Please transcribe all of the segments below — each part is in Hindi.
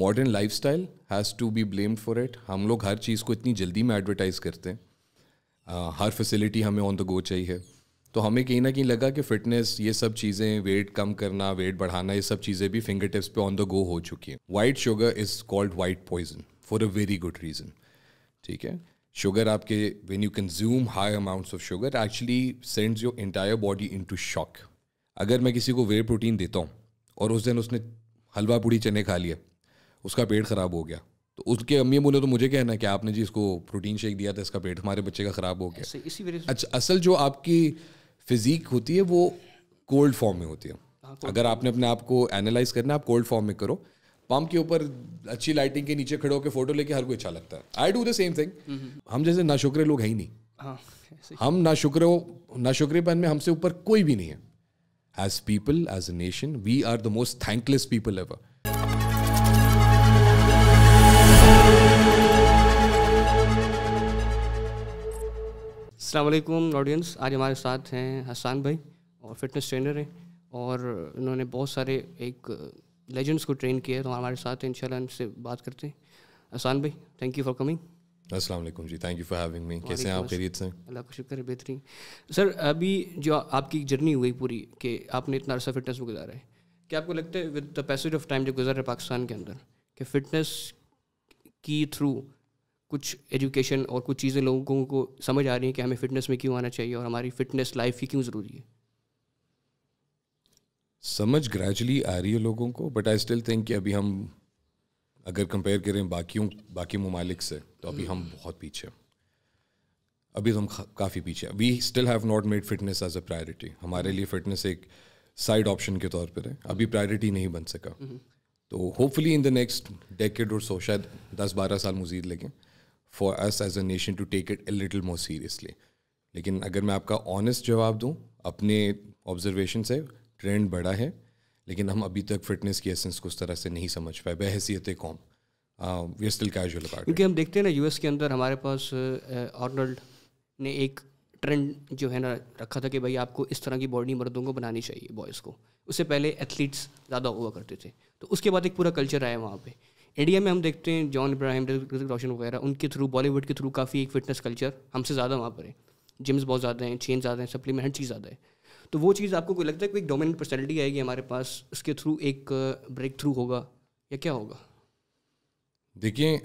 Modern lifestyle has to be blamed for it हम लोग हर चीज़ को इतनी जल्दी में एडवर्टाइज़ करते हैं uh, हर फैसिलिटी हमें ऑन द गो चाहिए तो हमें कहीं ना कहीं लगा कि फ़िटनेस ये सब चीज़ें वेट कम करना वेट बढ़ाना ये सब चीज़ें भी फिंगर टिप्स पे ऑन द गो हो चुकी हैं white sugar is called white poison for a very good reason ठीक है शुगर आपके when you consume high amounts of sugar actually sends your entire body in to shock अगर मैं किसी को वे प्रोटीन देता हूँ और उस दिन उसने हलवा पूड़ी चने खा लिए उसका पेट ख़राब हो गया तो उसके अम्मी बोले तो मुझे कहना कि आपने जी इसको प्रोटीन शेक दिया था इसका पेट हमारे बच्चे का ख़राब हो गया इसी वजह अच्छा असल जो आपकी फिज़ीक होती है वो कोल्ड फॉर्म में होती है हाँ, अगर आपने अपने आप को एनालाइज करना आप कोल्ड फॉर्म में करो पम्प के ऊपर अच्छी लाइटिंग के नीचे खड़े होकर फोटो लेके हर कोई अच्छा लगता है I do the same thing हम जैसे नाशुक्रे लोग है ही नहीं हाँ, हम नाशुक्रे नाशुक्रेपन में हमसे ऊपर कोई भी नहीं है as people as a nation we are the most thankless people ever Aslam audience आज हमारे साथ हैं हसान भाई और फिटनेस ट्रेनर हैं और इन्होंने बहुत सारे एक लेजेंड्स को ट्रेन किया है तो हमारे साथ इंशाल्लाह इनसे बात करते हैं हसान भाई thank you for coming Aslam ji thank you for having me कैसे हैं आप खैरियत से अल्लाह का शुक्र है बेहतरीन सर अभी जो आपकी जर्नी हुई पूरी कि आपने इतना अरसा फिटनेस में गुजारा है क्या आपको लगता है with the passage of time जो गुजर रहा है पाकिस्तान के अंदर कि फिटनेस की थ्रू कुछ एजुकेशन और कुछ चीज़ें लोगों को समझ आ रही हैं कि हमें फ़िटनेस में क्यों आना चाहिए और हमारी फ़िटनेस लाइफ ही क्यों ज़रूरी है समझ ग्रेजुअली आ रही है लोगों को बट आई स्टिल थिंक कि अभी हम अगर कंपेयर करें बाकी बाकी ममालिक से तो अभी हम हम्म। बहुत पीछे हैं अभी तो हम काफ़ी पीछे we still have not made fitness as a priority हमारे हम्म। लिए फिटनेस एक साइड ऑप्शन के तौर पर है अभी प्रायोरिटी नहीं बन सका हम्म। तो hopefully in the next decade और सो शायद दस बारह साल मजीद लगे for us as a nation to take it a little more seriously लेकिन अगर मैं आपका ऑनेस्ट जवाब दूँ अपने ऑब्जर्वेशन से ट्रेंड बढ़ा है लेकिन हम अभी तक फिटनेस की एसेंस को उस तरह से नहीं समझ पाए बहसीत कौम we are still casual about क्योंकि हम देखते हैं ना यूएस के अंदर हमारे पास ऑर्नल्ड uh, ने एक ट्रेंड जो है ना रखा था कि भाई आपको इस तरह की बॉडी मर्दों को बनानी चाहिए बॉयज़ को उससे पहले एथलीट्स ज़्यादा हुआ करते थे तो उसके बाद एक पूरा कल्चर आया वहाँ पर इंडिया में हम देखते हैं जॉन इब्राहिम रोशन वगैरह उनके थ्रू बॉलीवुड के थ्रू काफ़ी एक फिटनेस कल्चर हमसे ज़्यादा वहाँ पर है जिम्स बहुत ज़्यादा हैं चेन ज़्यादा हैं सप्लीमेंट हर चीज़ ज़्यादा है तो वो चीज़ आपको कोई लगता है कोई डोमिनेंट पर्सनलिटी आएगी हमारे पास उसके थ्रू एक ब्रेक थ्रू होगा या क्या होगा देखिए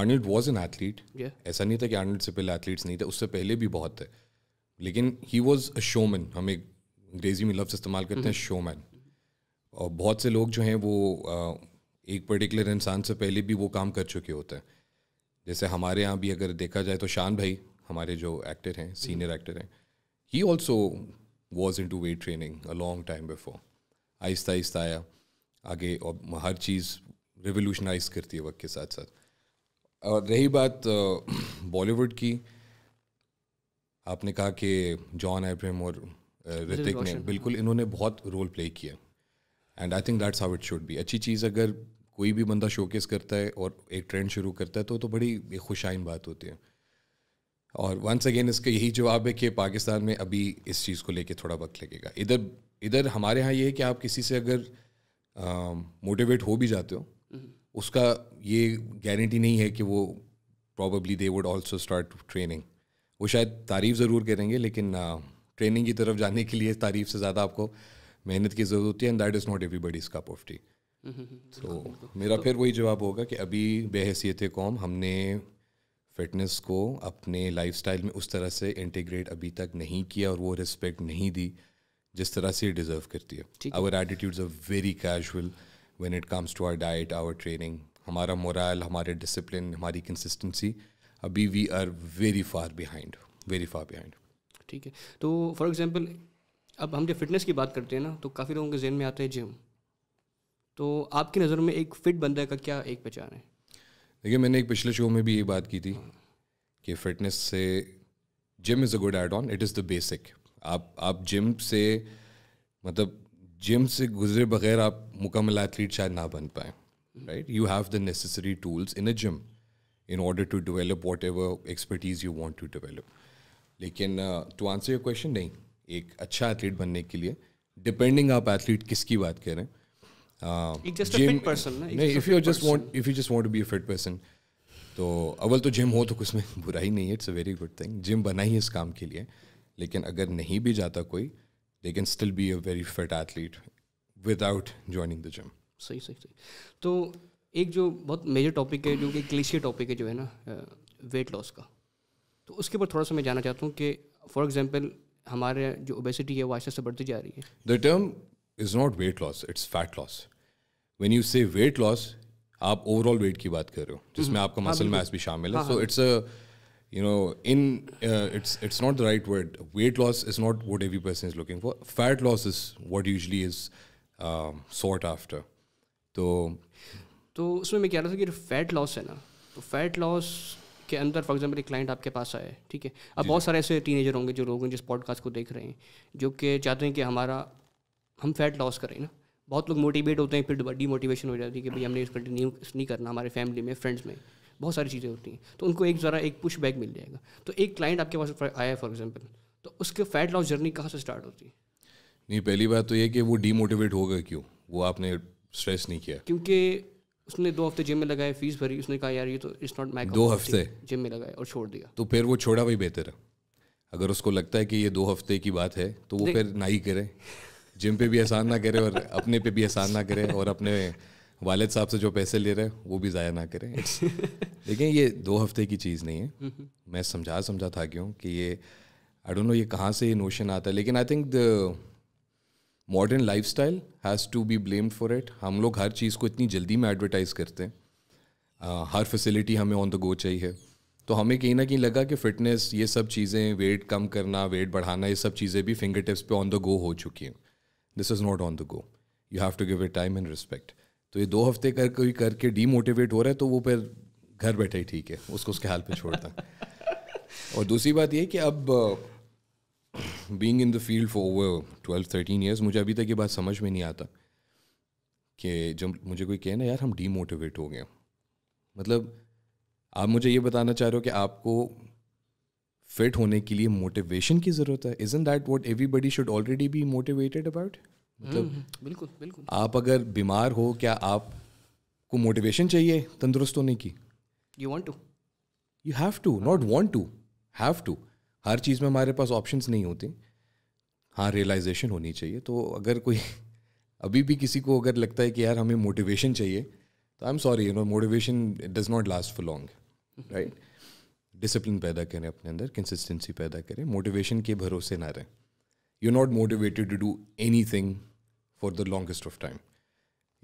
आर्नल्ड वॉज एन एथलीट ऐसा नहीं था कि आर्नल्ड से पहले एथलीट्स नहीं थे उससे पहले भी बहुत थे लेकिन ही वॉज अ शोमैन हम एक अंग्रेजी में लफ्ज़ इस्तेमाल करते हैं शोमैन हम्म। और बहुत से लोग जो हैं वो uh, एक पर्टिकुलर इंसान से पहले भी वो काम कर चुके होते हैं जैसे हमारे यहाँ भी अगर देखा जाए तो शान भाई हमारे जो एक्टर हैं सीनियर एक्टर हम्म। हैं he also was into weight training a long time before आहिस्ता आहिस्ता आया आगे और हर चीज़ रिवोल्यूशनाइज करती है वक्त के साथ साथ और रही बात बॉलीवुड की आपने कहा कि जॉन एब्रहम और ऋतिक ने बिल्कुल हाँ। इन्होंने बहुत रोल प्ले किया and I think that's how it should भी अच्छी चीज़ अगर कोई भी बंदा शोकेस करता है और एक ट्रेंड शुरू करता है तो तो बड़ी एक खुशाइन बात होती है और वंस अगेन इसका यही जवाब है कि पाकिस्तान में अभी इस चीज़ को लेके थोड़ा वक्त लगेगा इधर इधर हमारे यहाँ ये है कि आप किसी से अगर मोटिवेट हो भी जाते हो हम्म। उसका ये गारंटी नहीं है कि वो probably they would also start training वो शायद तारीफ़ ज़रूर करेंगे लेकिन ट्रेनिंग की तरफ जाने के लिए तारीफ़ से ज़्यादा आपको मेहनत की ज़रूरत होती है and that is not everybody's cup of tea तो मेरा फिर वही जवाब होगा कि अभी बेहसीत कौम हमने फिटनेस को अपने स्टाइल में उस तरह से इंटीग्रेट अभी तक नहीं किया और वो रिस्पेक्ट नहीं दी जिस तरह से डिज़र्व करती है our attitude are very casual when it comes to our diet our training हमारा मोरल हमारे डिसिप्लिन हमारी कंसिस्टेंसी अभी we are very far behind very far behind ठीक है तो फॉर एग्जांपल अब हम जब फिटनेस की बात करते हैं ना तो काफ़ी लोगों के जहन में आते हैं जिम तो आपकी नज़र में एक फिट बंदे का क्या एक पहचान है देखिए मैंने एक पिछले शो में भी ये बात की थी कि फिटनेस से gym is a good add on it is the basic आप आप जिम से मतलब जिम से गुजरे बगैर आप मुकम्मल एथलीट शायद ना बन पाए right you have the necessary tools in a gym in order to develop whatever expertise you want to develop लेकिन टू आंसर योर क्वेश्चन नहीं एक अच्छा एथलीट बनने के लिए डिपेंडिंग आप एथलीट किसकी बात करें Um, तो अव्वल तो जिम हो तो कुछ बुरा ही नहीं है it's a very good thing gym बना ही इस काम के लिए लेकिन अगर नहीं भी जाता कोई they can still be a very fit athlete without joining the gym सही सही सही तो एक जो बहुत मेजर टॉपिक है जो कि क्लेशियर टॉपिक है जो है ना वेट लॉस का तो उसके ऊपर थोड़ा सा मैं जानना चाहता हूँ कि फॉर एग्जाम्पल हमारे जो ओबेसिटी है वो आहिस्ता से बढ़ती जा रही है the term is not weight loss it's fat loss when you say weight loss आप ओवरऑल वेट की बात कर रहे हो हम्म। जिसमें आपका मसल हाँ, मैस भी शामिल है so it's a you know in it's uh, it's it's not the right word weight loss is not what every person is looking for fat loss is what usually is um, तो तो उसमें मैं कह रहा था कि फैट लॉस है ना तो फैट लॉस के अंदर फॉर एग्जाम्पल एक क्लाइंट आपके पास आए ठीक है अब बहुत सारे ऐसे टीनेजर होंगे जो लोग हैं जिस पॉडकास्ट को देख रहे हैं जो कि चाहते हैं कि हमारा हम फैट लॉस करें ना बहुत लोग मोटिवेट होते हैं फिर डीमोटिवेशन हो जाती है कि भाई हमने इसको कंटिन्यू नहीं करना हमारे फैमिली में फ्रेंड्स में बहुत सारी चीज़ें होती हैं तो उनको एक ज़रा एक पुश बैक मिल जाएगा तो एक क्लाइंट आपके पास आया है फॉर एग्जाम्पल तो उसके फैट लॉस जर्नी कहाँ से स्टार्ट होती है नहीं पहली बात तो ये कि वो डीमोटिवेट होगा क्यों वो आपने स्ट्रेस नहीं किया क्योंकि उसने दो हफ्ते जिम में लगाए फीस भरी उसने कहा यार ये तो इट्स नॉट माई दो हफ्ते जिम में लगाए और छोड़ दिया तो फिर वो छोड़ा भी बेहतर है अगर उसको लगता है कि ये दो हफ्ते की बात है तो वो फिर ना ही करें जिम पे भी एहसान ना करें और अपने पे भी एहसान ना करें और अपने वालद साहब से जो पैसे ले रहे हैं वो भी ज़ाया ना करें लेकिन ये दो हफ्ते की चीज़ नहीं है मैं समझा समझा था क्यों कि ये आई डोंट नो ये कहाँ से ये नोशन आता है लेकिन I think the modern lifestyle has to be blamed for it हम लोग हर चीज़ को इतनी जल्दी में एडवर्टाइज करते हैं uh, हर फैसिलिटी हमें ऑन द गो चाहिए तो हमें कहीं ना कहीं लगा कि फ़िटनेस ये सब चीज़ें वेट कम करना वेट बढ़ाना ये सब चीज़ें भी फिंगर टिप्स पे ऑन द गो हो चुकी हैं this is not on the go you have to give it time and respect तो ये दो हफ्ते कर कोई करके डीमोटिवेट हो रहा है तो वो फिर घर बैठे ही ठीक है उसको उसके हाल पे छोड़ता और दूसरी बात ये कि अब being in the field for over twelve thirteen years मुझे अभी तक ये बात समझ में नहीं आता कि जब मुझे कोई कहे ना यार हम डीमोटिवेट हो गए मतलब आप मुझे ये बताना चाह रहे हो कि आपको फिट होने के लिए मोटिवेशन की ज़रूरत है isn't that what everybody should already be motivated about मतलब हम्म, हम्म, बिल्कुल बिल्कुल आप अगर बीमार हो क्या आप को मोटिवेशन चाहिए तंदुरुस्त होने की you want to you have to not want to have to हर चीज़ में हमारे पास ऑप्शन नहीं होते हाँ रियलाइजेशन होनी चाहिए तो अगर कोई अभी भी किसी को अगर लगता है कि यार हमें मोटिवेशन चाहिए तो I am sorry you know motivation does not last for long right discipline पैदा करें अपने अंदर कंसिस्टेंसी पैदा करें मोटिवेशन के भरोसे ना रहें you not motivated to do anything for the longest of time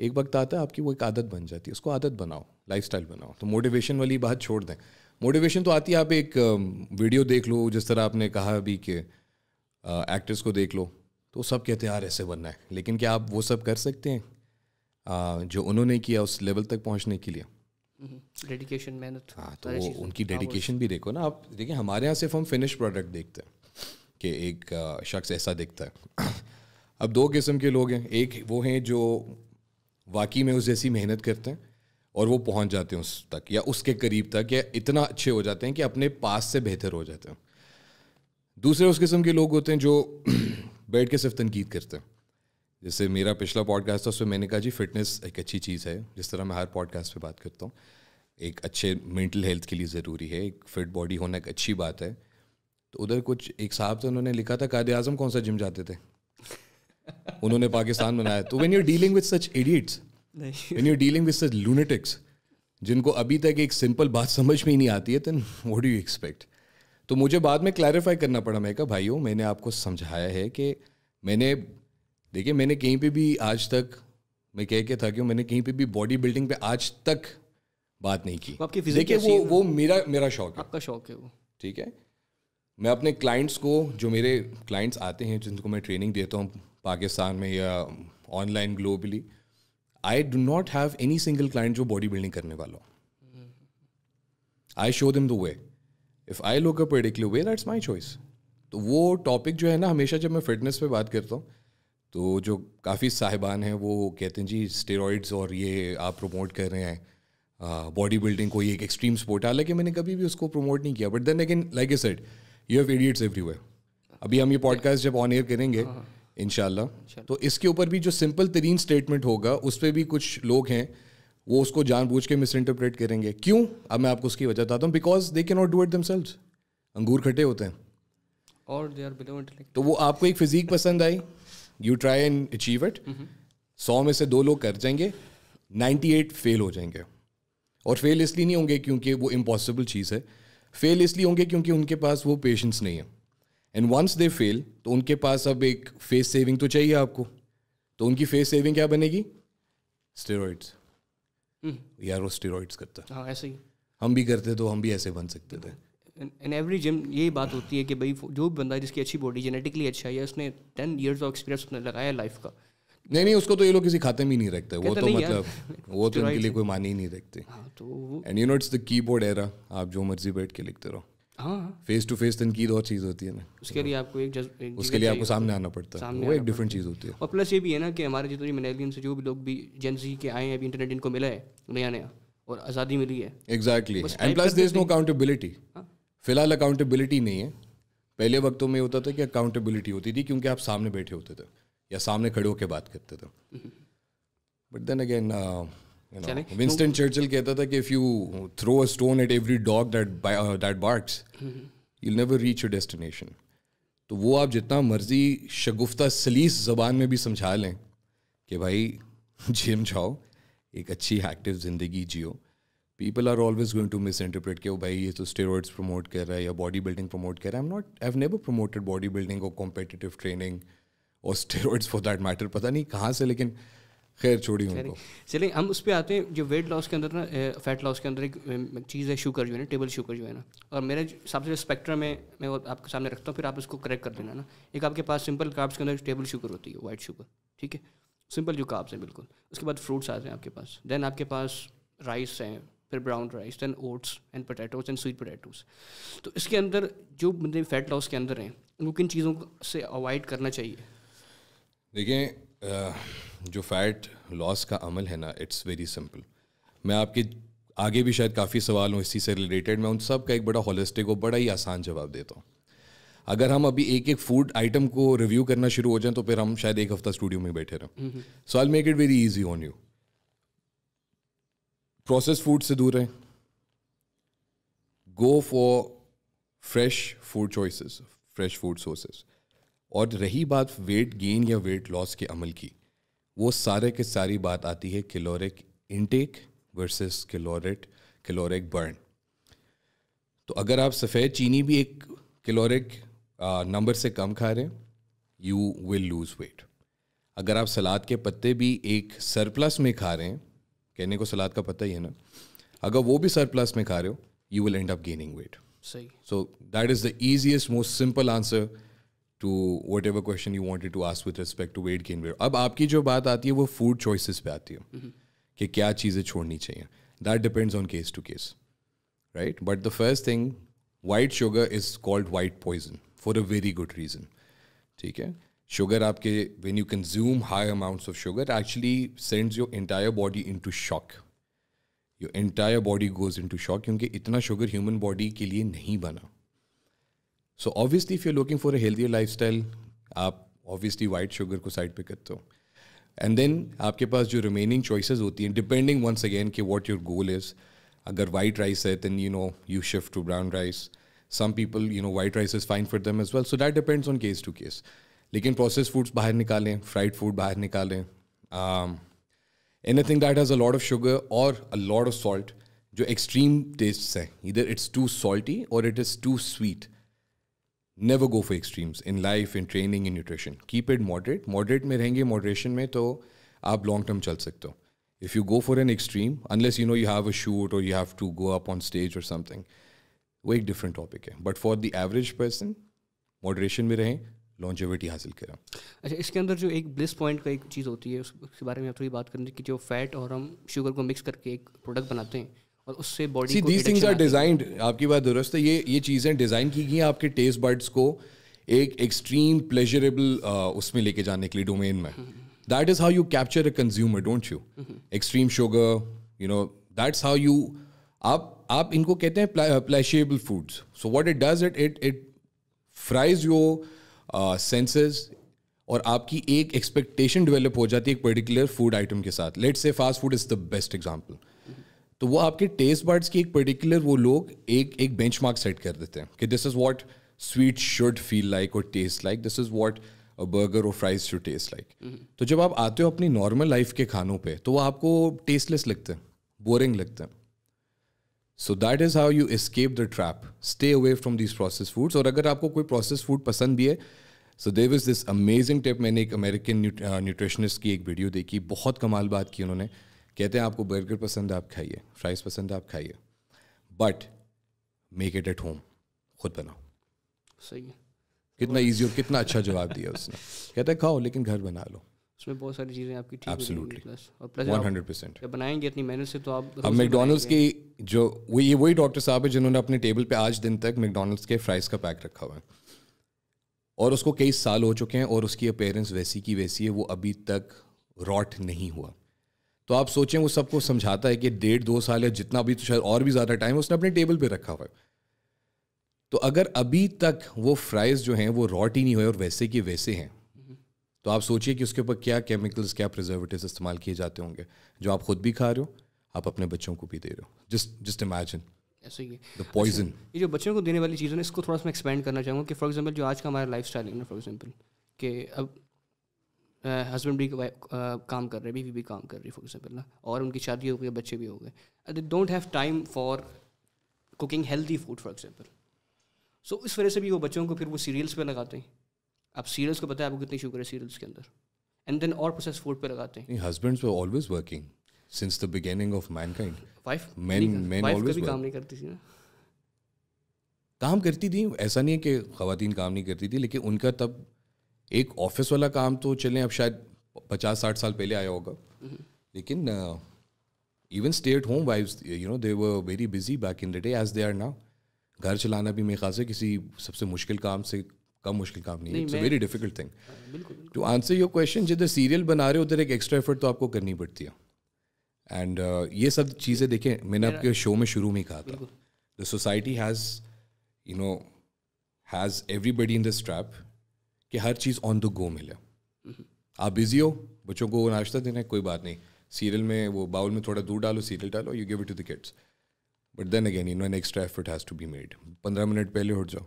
एक वक्त आता है आपकी वो एक आदत बन जाती है उसको आदत बनाओ लाइफ बनाओ तो मोटिवेशन वाली बात छोड़ दें मोटिवेशन तो आती है आप एक वीडियो देख लो जिस तरह आपने कहा अभी कि एक्टर्स को देख लो तो सब कहते हैं यार ऐसे बनना है लेकिन क्या आप वो सब कर सकते हैं आ, जो उन्होंने किया उस लेवल तक पहुंचने के लिए डेडिकेशन mm-hmm. मेहनत हाँ तो वो उनकी डेडिकेशन भी देखो ना आप देखिए हमारे यहाँ सिर्फ हम फिनिश प्रोडक्ट देखते हैं कि एक शख्स ऐसा दिखता है अब दो किस्म के लोग हैं एक वो हैं जो वाकई में उस जैसी मेहनत करते हैं और वो पहुंच जाते हैं उस तक या उसके करीब तक या इतना अच्छे हो जाते हैं कि अपने पास से बेहतर हो जाते हैं दूसरे उस किस्म के लोग होते हैं जो बैठ के सिर्फ तनकीद करते हैं जैसे मेरा पिछला पॉडकास्ट था उसमें मैंने कहा जी फिटनेस एक अच्छी चीज़ है जिस तरह मैं हर पॉडकास्ट पे बात करता हूँ एक अच्छे मेंटल हेल्थ के लिए ज़रूरी है एक फिट बॉडी होना एक अच्छी बात है तो उधर कुछ एक साहब थे उन्होंने लिखा था कायद आजम कौन सा जिम जाते थे उन्होंने पाकिस्तान बनाया तो when you dealing with such idiots when you dealing with such lunatics जिनको अभी तक एक सिंपल बात समझ में ही नहीं आती है तेन वॉट डू यू एक्सपेक्ट तो मुझे बाद में क्लैरिफाई करना पड़ा मैं कहा भाइयों मैंने आपको समझाया है कि मैंने देखिए मैंने कहीं पे भी आज तक मैं कह के था कि मैंने कहीं पे भी बॉडी बिल्डिंग पे आज तक बात नहीं की तो आपकी देखिए वो वो मेरा मेरा शौक है आपका शौक है वो ठीक है मैं अपने क्लाइंट्स को जो मेरे क्लाइंट्स आते हैं जिनको मैं ट्रेनिंग देता हूँ पाकिस्तान में या online globally I do not have any single client जो बॉडी बिल्डिंग करने वाला I show them the way if I look a particular way that's my choice तो वो टॉपिक जो है ना हमेशा जब मैं फिटनेस पे बात करता हूँ तो जो काफ़ी साहिबान हैं वो कहते हैं जी स्टेरॉइड्स और ये आप प्रमोट कर रहे हैं बॉडी uh, बिल्डिंग कोई एक एक्सट्रीम स्पोर्ट है हालांकि मैंने कभी भी उसको प्रमोट नहीं किया but then again like A said you have idiots everywhere अभी हम ये पॉडकास्ट जब ऑन एयर करेंगे हाँ, हाँ, हाँ। इनशाला तो इसके ऊपर भी जो सिंपल तरीन स्टेटमेंट होगा उस पर भी कुछ लोग हैं वो उसको जानबूझ के मिस इंटरप्रेट करेंगे क्यों अब मैं आपको उसकी वजह बताता हूँ बिकॉज दे के नॉट डू इट दमसेल्व अंगूर खटे होते हैं और दे आर बिलो तो वो आपको एक फिजिक पसंद आई you try and achieve it सौ में से दो लोग कर जाएंगे नाइन्टी एट फेल हो जाएंगे और फेल इसलिए नहीं होंगे क्योंकि वो इम्पॉसिबल चीज़ है फेल इसलिए होंगे क्योंकि उनके पास वो पेशेंस नहीं है एंड वंस दे फेल तो उनके पास अब एक फेस सेविंग तो चाहिए आपको तो उनकी फेस सेविंग क्या बनेगी स्टेरॉइड्स hmm. यार वो स्टेरॉइड्स करता हाँ ऐसे ही हम भी करते तो हम भी ऐसे बन सकते थे इन एवरी जिम यही बात होती है कि भाई जो भी बंदा जिसकी अच्छी बॉडी जेनेटिकली अच्छा है उसने टेन ईयर्स ऑफ एक्सपीरियंस उसने लगाया लाइफ का नहीं नहीं उसको तो ये लोग किसी खाते में ही नहीं रखते वो तो मतलब वो तो उनके लिए कोई मान ही नहीं रखते and you know it's the keyboard era आप जो मर्जी बैठ के लिखते रहो फेस टू फेस तनकीद और चीज़ होती है ना उसके लिए आपको एक, जज, उसके लिए आपको सामने आना पड़ता है वो एक डिफरेंट चीज़ होती है और प्लस ये भी है ना कि हमारे जितने मिलेनियम से जो भी लोग भी जेंजी के आए हैं अभी इंटरनेट इनको मिला है नया नया और आज़ादी मिली है exactly and plus there is no accountability फिलहाल अकाउंटेबिलिटी नहीं है पहले वक्तों में होता था कि अकाउंटेबिलिटी होती थी क्योंकि आप सामने बैठे होते थे या सामने खड़े होकर बात करते थे but then again Winston Churchill कहता था कि if you throw a stone at every dog that that barks you never reach a destination तो वो आप जितना मर्जी शगुफ्ता सलीस जबान में भी समझा लें कि भाई जिम जाओ एक अच्छी एक्टिव ज़िंदगी जियो people are always going to misinterpret के भाई ये तो स्टेरॉइड्स प्रमोट कर रहा है या बॉडी बिल्डिंग प्रमोट कर रहा है I am not I have never promoted body building और कॉम्पिटिटिव ट्रेनिंग और स्टेरॉइड्स फॉर दैट मैटर पता नहीं कहाँ से लेकिन खैर छोड़ी उनको चलिए हम उस पर आते हैं जो वेट लॉस के अंदर ना फैट लॉस के अंदर एक चीज़ है शुगर जो है ना टेबल शुगर जो है ना और मेरे हिसाब से स्पेक्ट्रम है मैं आपके सामने रखता हूँ फिर आप उसको करेक्ट कर देना ना एक आपके पास सिंपल काब्स के अंदर टेबल शुगर होती है वाइट शुगर ठीक है सिंपल जो काब्स हैं बिल्कुल उसके बाद फ्रूट्स आते हैं आपके पास देन आपके पास राइस हैं फिर brown rice then oats and potatoes and sweet potatoes तो इसके अंदर जो बंदे फैट लॉस के अंदर हैं उनको किन चीज़ों से अवॉइड करना चाहिए देखें जो फैट लॉस का अमल है ना इट्स वेरी सिंपल मैं आपके आगे भी शायद काफ़ी सवाल हूँ इसी से रिलेटेड मैं उन सब का एक बड़ा होलिस्टिक और बड़ा ही आसान जवाब देता हूँ अगर हम अभी एक एक फूड आइटम को रिव्यू करना शुरू हो जाए तो फिर हम शायद एक हफ्ता स्टूडियो में बैठे रहें so I make it very easy on you process food से दूर रहें go for fresh food choices fresh food sources और रही बात वेट गेन या वेट लॉस के अमल की वो सारे के सारी बात आती है caloric intake versus calorie caloric burn तो अगर आप सफ़ेद चीनी भी एक किलोरिक नंबर से कम खा रहे हैं यू विल लूज़ वेट अगर आप सलाद के पत्ते भी एक सरप्लस में खा रहे हैं कहने को सलाद का पत्ता ही है ना अगर वो भी सरप्लस में खा रहे हो you will end up gaining weight सही so that is the easiest most simple answer to whatever question you wanted to ask with respect to weight gain where अब आपकी जो बात आती है वो फूड चॉइसिस पे आती है mm-hmm. कि क्या चीज़ें छोड़नी चाहिए that depends on case to case right but the first thing white sugar is called white poison for a very good reason ठीक है शुगर आपके when you consume high amounts of sugar actually sends your entire body in to shock your entire body goes in to shock क्योंकि इतना शुगर ह्यूमन बॉडी के लिए नहीं बना so obviously if you looking for a healthy life आप ऑब्वियसली वाइट शुगर को साइड पे करते हो एंड देन आपके पास जो रिमेनिंग चॉइसेस होती हैं डिपेंडिंग वंस अगेन कि वॉट योर गोल इज़ अगर वाइट राइस है then you know you shift to brown rice some people you know white rice is fine for them as well so that depends on case to case लेकिन प्रोसेस फूड्स बाहर निकालें फ्राइड फूड बाहर निकालें anything that has a lot of sugar और अ लॉट ऑफ सॉल्ट जो एक्सट्रीम टेस्ट हैं इधर इट्स टू सॉल्टी और it is too sweet never go for extremes in life in training in nutrition keep it moderate moderate में रहेंगे मॉडरेशन में तो आप लॉन्ग टर्म चल सकते हो if you go for an extreme unless you know you have a shoot और you have to go up on stage और समथिंग वो एक डिफरेंट टॉपिक है but for the average person moderation में रहें लॉन्जिविटी हासिल करें अच्छा इसके अंदर जो एक ब्लिस पॉइंट का एक चीज़ होती है उसके बारे में आप थोड़ी बात करनी कि जो फैट और हम शुगर को मिक्स करके एक प्रोडक्ट बनाते हैं और उससे body these things are designed आपकी बात दुरुस्त है ये ये चीज़ें डिज़ाइन की गई हैं आपके टेस्ट बर्ड्स को एक एक्सट्रीम प्लेजरेबल uh, उसमें लेके जाने के लिए डोमेन में that is how you capture a consumer don't you extreme sugar you know that's how you आप आप इनको कहते हैं pleasurable foods so what it does it it it fries your senses और आपकी एक एक्सपेक्टेशन डेवलप हो जाती है एक पर्टिकुलर फूड आइटम के साथ let's say fast food is the best example तो वो आपके टेस्ट बर्ड्स की एक पर्टिकुलर वो लोग एक एक बेंच सेट कर देते हैं कि this is what sweet should feel like और taste like this is what burger और फ्राइज शुड टेस्ट लाइक तो जब आप आते हो अपनी नॉर्मल लाइफ के खानों पे तो वो आपको टेस्टलेस लगते हैं बोरिंग लगते हैं so that is how you escape the trap stay away from this process foods और अगर आपको कोई प्रोसेस फूड पसंद भी है so there is this amazing tip मैंने एक अमेरिकन न्यूट्रिशनिस्ट uh, की एक वीडियो देखी बहुत कमाल बात की उन्होंने कहते हैं आपको बर्गर पसंद आप खाइए फ्राइज़ पसंद आप खाइए but make it at home खुद बनाओ सही है कितना ईजी और कितना अच्छा जवाब दिया उसने कहता है खाओ लेकिन घर बना लो उसमें बहुत सारी चीज़ें आपकी ठीक एब्सोल्युटली प्लस और प्लस 100 परसेंट बनाएंगे इतनी मेहनत से तो आप अब मैकडोनल्ड्स की जो वो ये वही डॉक्टर साहब है जिन्होंने अपने टेबल पे आज दिन तक मैकडोनल्ड्स के फ्राइज़ का पैक रखा हुआ है और उसको कई साल हो चुके हैं और उसकी अपेयरेंस वैसी की वैसी है वो अभी तक रॉट नहीं हुआ तो आप सोचें वो सबको समझाता है कि डेढ़ दो साल या जितना भी तो शायद और भी ज़्यादा टाइम है उसने अपने टेबल पे रखा हुआ है तो अगर अभी तक वो फ्राइज़ जो हैं वो रॉट ही नहीं हुए और वैसे के वैसे हैं तो आप सोचिए कि उसके ऊपर क्या केमिकल्स क्या प्रिजर्वेटिव इस्तेमाल किए जाते होंगे जो आप खुद भी खा रहे हो आप अपने बच्चों को भी दे रहे हो जस्ट जस्ट इमेजिन ऐसे ही है पॉइजन अच्छा, ये जो बच्चों को देने वाली चीज़ें ना इसको थोड़ा सा मैं एक्सपेंड करना चाहूँगा कि फॉर एग्जाम्पल जो आज का हमारा लाइफ स्टाइल है ना फॉर एग्जाम्पल कि अब हस्बैंड भी काम कर रहे बीवी भी काम कर रही है फॉर एग्जाम्पल ना और उनकी शादी हो गई बच्चे भी हो गए they don't have time for cooking healthy food for example so इस वजह से भी वो बच्चों को फिर वो सीरियल्स पर लगाते हैं आप सीरियल्स को पता है आपको कितनी शुगर है सीरियल्स के अंदर एंड देन और प्रोसेस फूड पर लगाते हैं husbands were always working since the beginning of mankind wife मेन मेन ऑलवेज काम नहीं करती थी ना काम करती थी ऐसा नहीं है कि खातन काम नहीं करती थी लेकिन उनका तब एक ऑफिस वाला काम तो चलें अब शायद पचास साठ साल पहले आया होगा लेकिन even stay at home wife you know they were very busy back in the day as they are now घर चलाना भी मेरे ख्याल से किसी सबसे मुश्किल काम से कम मुश्किल काम नहीं, है very difficult thing to answer your question जिधर सीरियल बना रहे हो उधर एक एक्स्ट्रा एफर्ट तो आपको करनी पड़ती है एंड uh, ये सब चीज़ें देखें मैंने आपके शो में शुरू में कहा था the society has you know has everybody in this trap कि हर चीज़ ऑन द गो मिले आप बिजी हो बच्चों को नाश्ता देना है कोई बात नहीं सीरियल में वो बाउल में थोड़ा दूध डालो सीरियल डालो you give it to the kids but then again you know an extra effort has to be made पंद्रह मिनट पहले उठ जाओ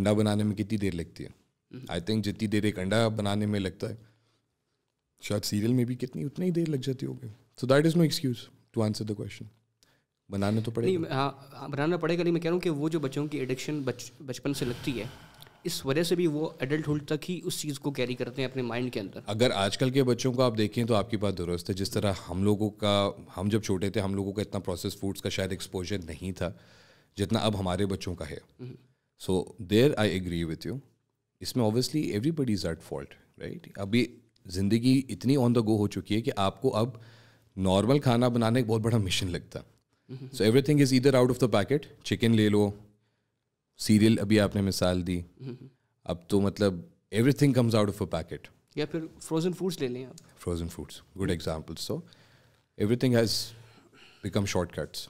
अंडा बनाने में कितनी देर लगती है आई थिंक जितनी देर एक अंडा बनाने में लगता है शायद सीरियल में भी कितनी उतनी ही देर लग जाती होगी so that is no excuse to answer the question बनाना तो पड़ेगा नहीं हाँ, हाँ बनाना पड़ेगा नहीं मैं कह रहा हूँ कि वो जो बच्चों की एडिक्शन बचपन से लगती है इस वजह से भी वो एडल्टहुड तक ही उस चीज़ को कैरी करते हैं अपने माइंड के अंदर अगर आजकल के बच्चों को आप देखें तो आपकी बात दुरुस्त है जिस तरह हम लोगों का हम जब छोटे थे हम लोगों का इतना प्रोसेस फूड्स का शायद एक्सपोजर नहीं था जितना अब हमारे बच्चों का है so there I agree with you इसमें obviously everybody is at fault right अभी ज़िंदगी इतनी ऑन द गो हो चुकी है कि आपको अब नॉर्मल खाना बनाने एक बहुत बड़ा मिशन लगता है सो एवरी थिंग इज़ इधर out of the packet chicken ले लो सीरियल अभी आपने मिसाल दी हम्म। अब तो मतलब everything comes out of a packet या फिर फ्रोजन फूड्स ले लें आप frozen foods good examples so everything has become shortcuts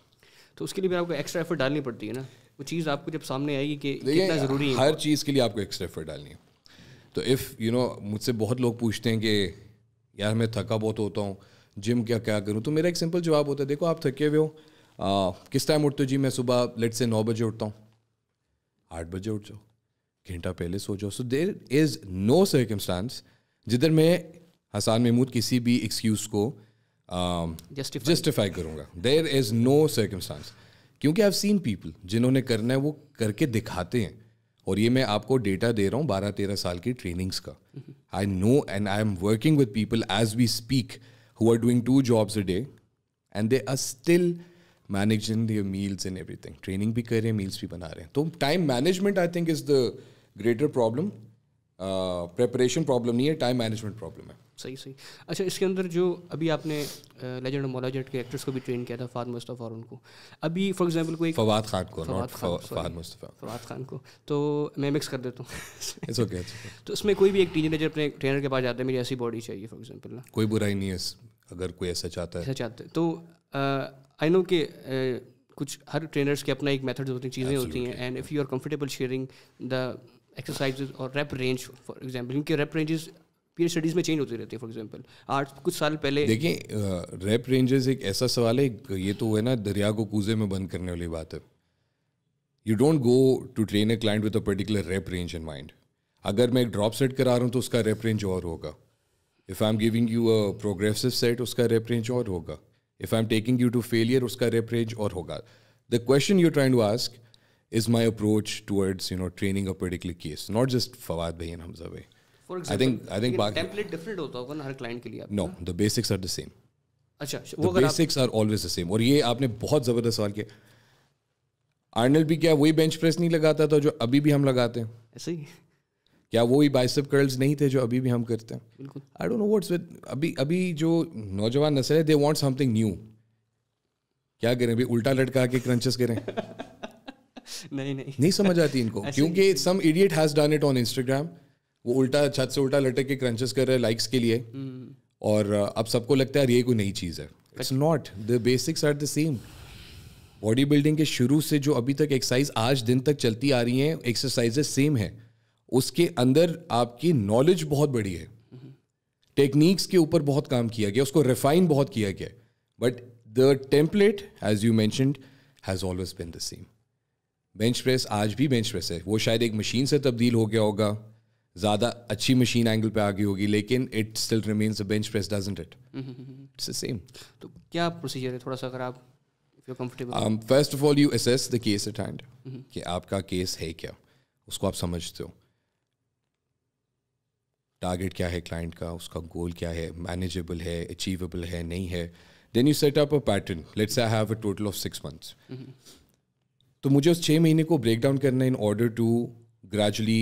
तो उसके लिए भी आपको एक्स्ट्रा एफर्ट डालनी पड़ती है ना वो चीज़ आपको जब सामने आएगी कि तो कितना ज़रूरी है हर चीज़ के लिए आपको एक्स्ट्रा एफर्ट डालनी है तो इफ़ यू नो मुझसे बहुत लोग पूछते हैं कि यार मैं थका बहुत होता हूँ जिम क्या क्या करूँ तो मेरा एक सिंपल जवाब होता है देखो आप थके हुए हो किस टाइम उठते हो जी मैं सुबह लेट से नौ बजे उठता हूँ आठ बजे उठ जाओ घंटा पहले सो जाओ so there is no circumstance जिधर मैं हसान महमूद किसी भी एक्सक्यूज़ को जस्टिफाई करूँगा देर इज़ नो सर्कमस्टांस क्योंकि आई सीन पीपल जिन्होंने करना है वो करके दिखाते हैं और ये मैं आपको डेटा दे रहा हूँ बारह तेरह साल की ट्रेनिंग्स का I know and I am working with people as we speak who are doing two jobs a day and they are still managing their meals and everything training भी कर रहे हैं मील्स भी बना रहे हैं तो time management I think is the greater problem preparation problem नहीं है टाइम मैनेजमेंट प्रॉब्लम है सही सही अच्छा इसके अंदर जो अभी आपने लेजेंड ऑफ मोलाजेट के एक्टर्स को भी ट्रेन किया था फवाद मुस्तफ़ा और उनको अभी फॉर एग्जांपल कोई फवाद खान को फवाद फवाद मुस्तफ़ा फवाद खान को तो मैं मिक्स कर देता हूँ इट्स ओके तो उसमें कोई भी एक टीन एजर अपने ट्रेनर के पास जाता है मेरी ऐसी बॉडी चाहिए फॉर एग्जाम्पल ना कोई बुराई नहीं है अगर कोई ऐसा चाहता है ऐसा चाहते तो आई नो के कुछ हर ट्रेनर्स के अपना एक मेथड होते हैं चीज़ें होती हैं and if you are comfortable sharing the exercise और रेप रेंज फॉर एग्जाम्पल क्योंकि रेप रेंजेस पीरियड स्टडीज में चेंज होती रहती है फॉर एग्जाम्पल आठ कुछ साल पहले देखिए रेप रेंजेस एक ऐसा सवाल है ये तो है ना दरिया को कूजे में बंद करने वाली बात है you don't go to train a client with a particular rep range in mind अगर मैं एक ड्रॉप सेट करा रहा हूँ तो उसका रेप रेंज और होगा if I am giving you a progressive set उसका रेप रेंज और होगा if I am taking you to failure उसका रेपरेज और होगा the question you trying to ask is my approach towards you know training a particular case not just Fawad भाई हम जब आपने बहुत जबरदस्त सवाल किया जो अभी भी हम लगाते हैं क्या वो ही बाइसेप कर्ल्स नहीं थे जो अभी भी हम करते हैं बिल्कुल I don't know what's with अभी अभी जो नौजवान नस्ल है दे वांट समथिंग न्यू क्या करें अभी उल्टा लटका के क्रंचेस करें नहीं नहीं नहीं समझ आती इनको क्योंकि some idiot has done it on Instagram वो उल्टा छत से उल्टा लटक के क्रंचेस कर रहे हैं लाइक्स के लिए हम्म। और अब सबको लगता है ये कोई नई चीज़ है it's not the basics are the same body building के शुरू से जो अभी तक एक्सरसाइज आज दिन तक चलती आ रही हैं एक्सरसाइजेस सेम है उसके अंदर आपकी नॉलेज बहुत बड़ी है टेक्निक्स के ऊपर बहुत काम किया गया उसको रिफाइन बहुत किया गया but the template as you mention has always been the same bench press आज भी बेंच प्रेस है वो शायद एक मशीन से तब्दील हो गया होगा ज़्यादा अच्छी मशीन एंगल पे आ गई होगी लेकिन it still remains a bench press doesn't it it's same तो क्या प्रोसीजर है थोड़ा सा अगर आप comfortable first of all you assess the case at hand कि आपका केस है क्या उसको आप समझते हो टारगेट क्या है क्लाइंट का उसका गोल क्या है मैनेजेबल है अचीवेबल है नहीं है then you set up a pattern let's I have a total of six months तो मुझे उस छः महीने को ब्रेक डाउन करना in order to gradually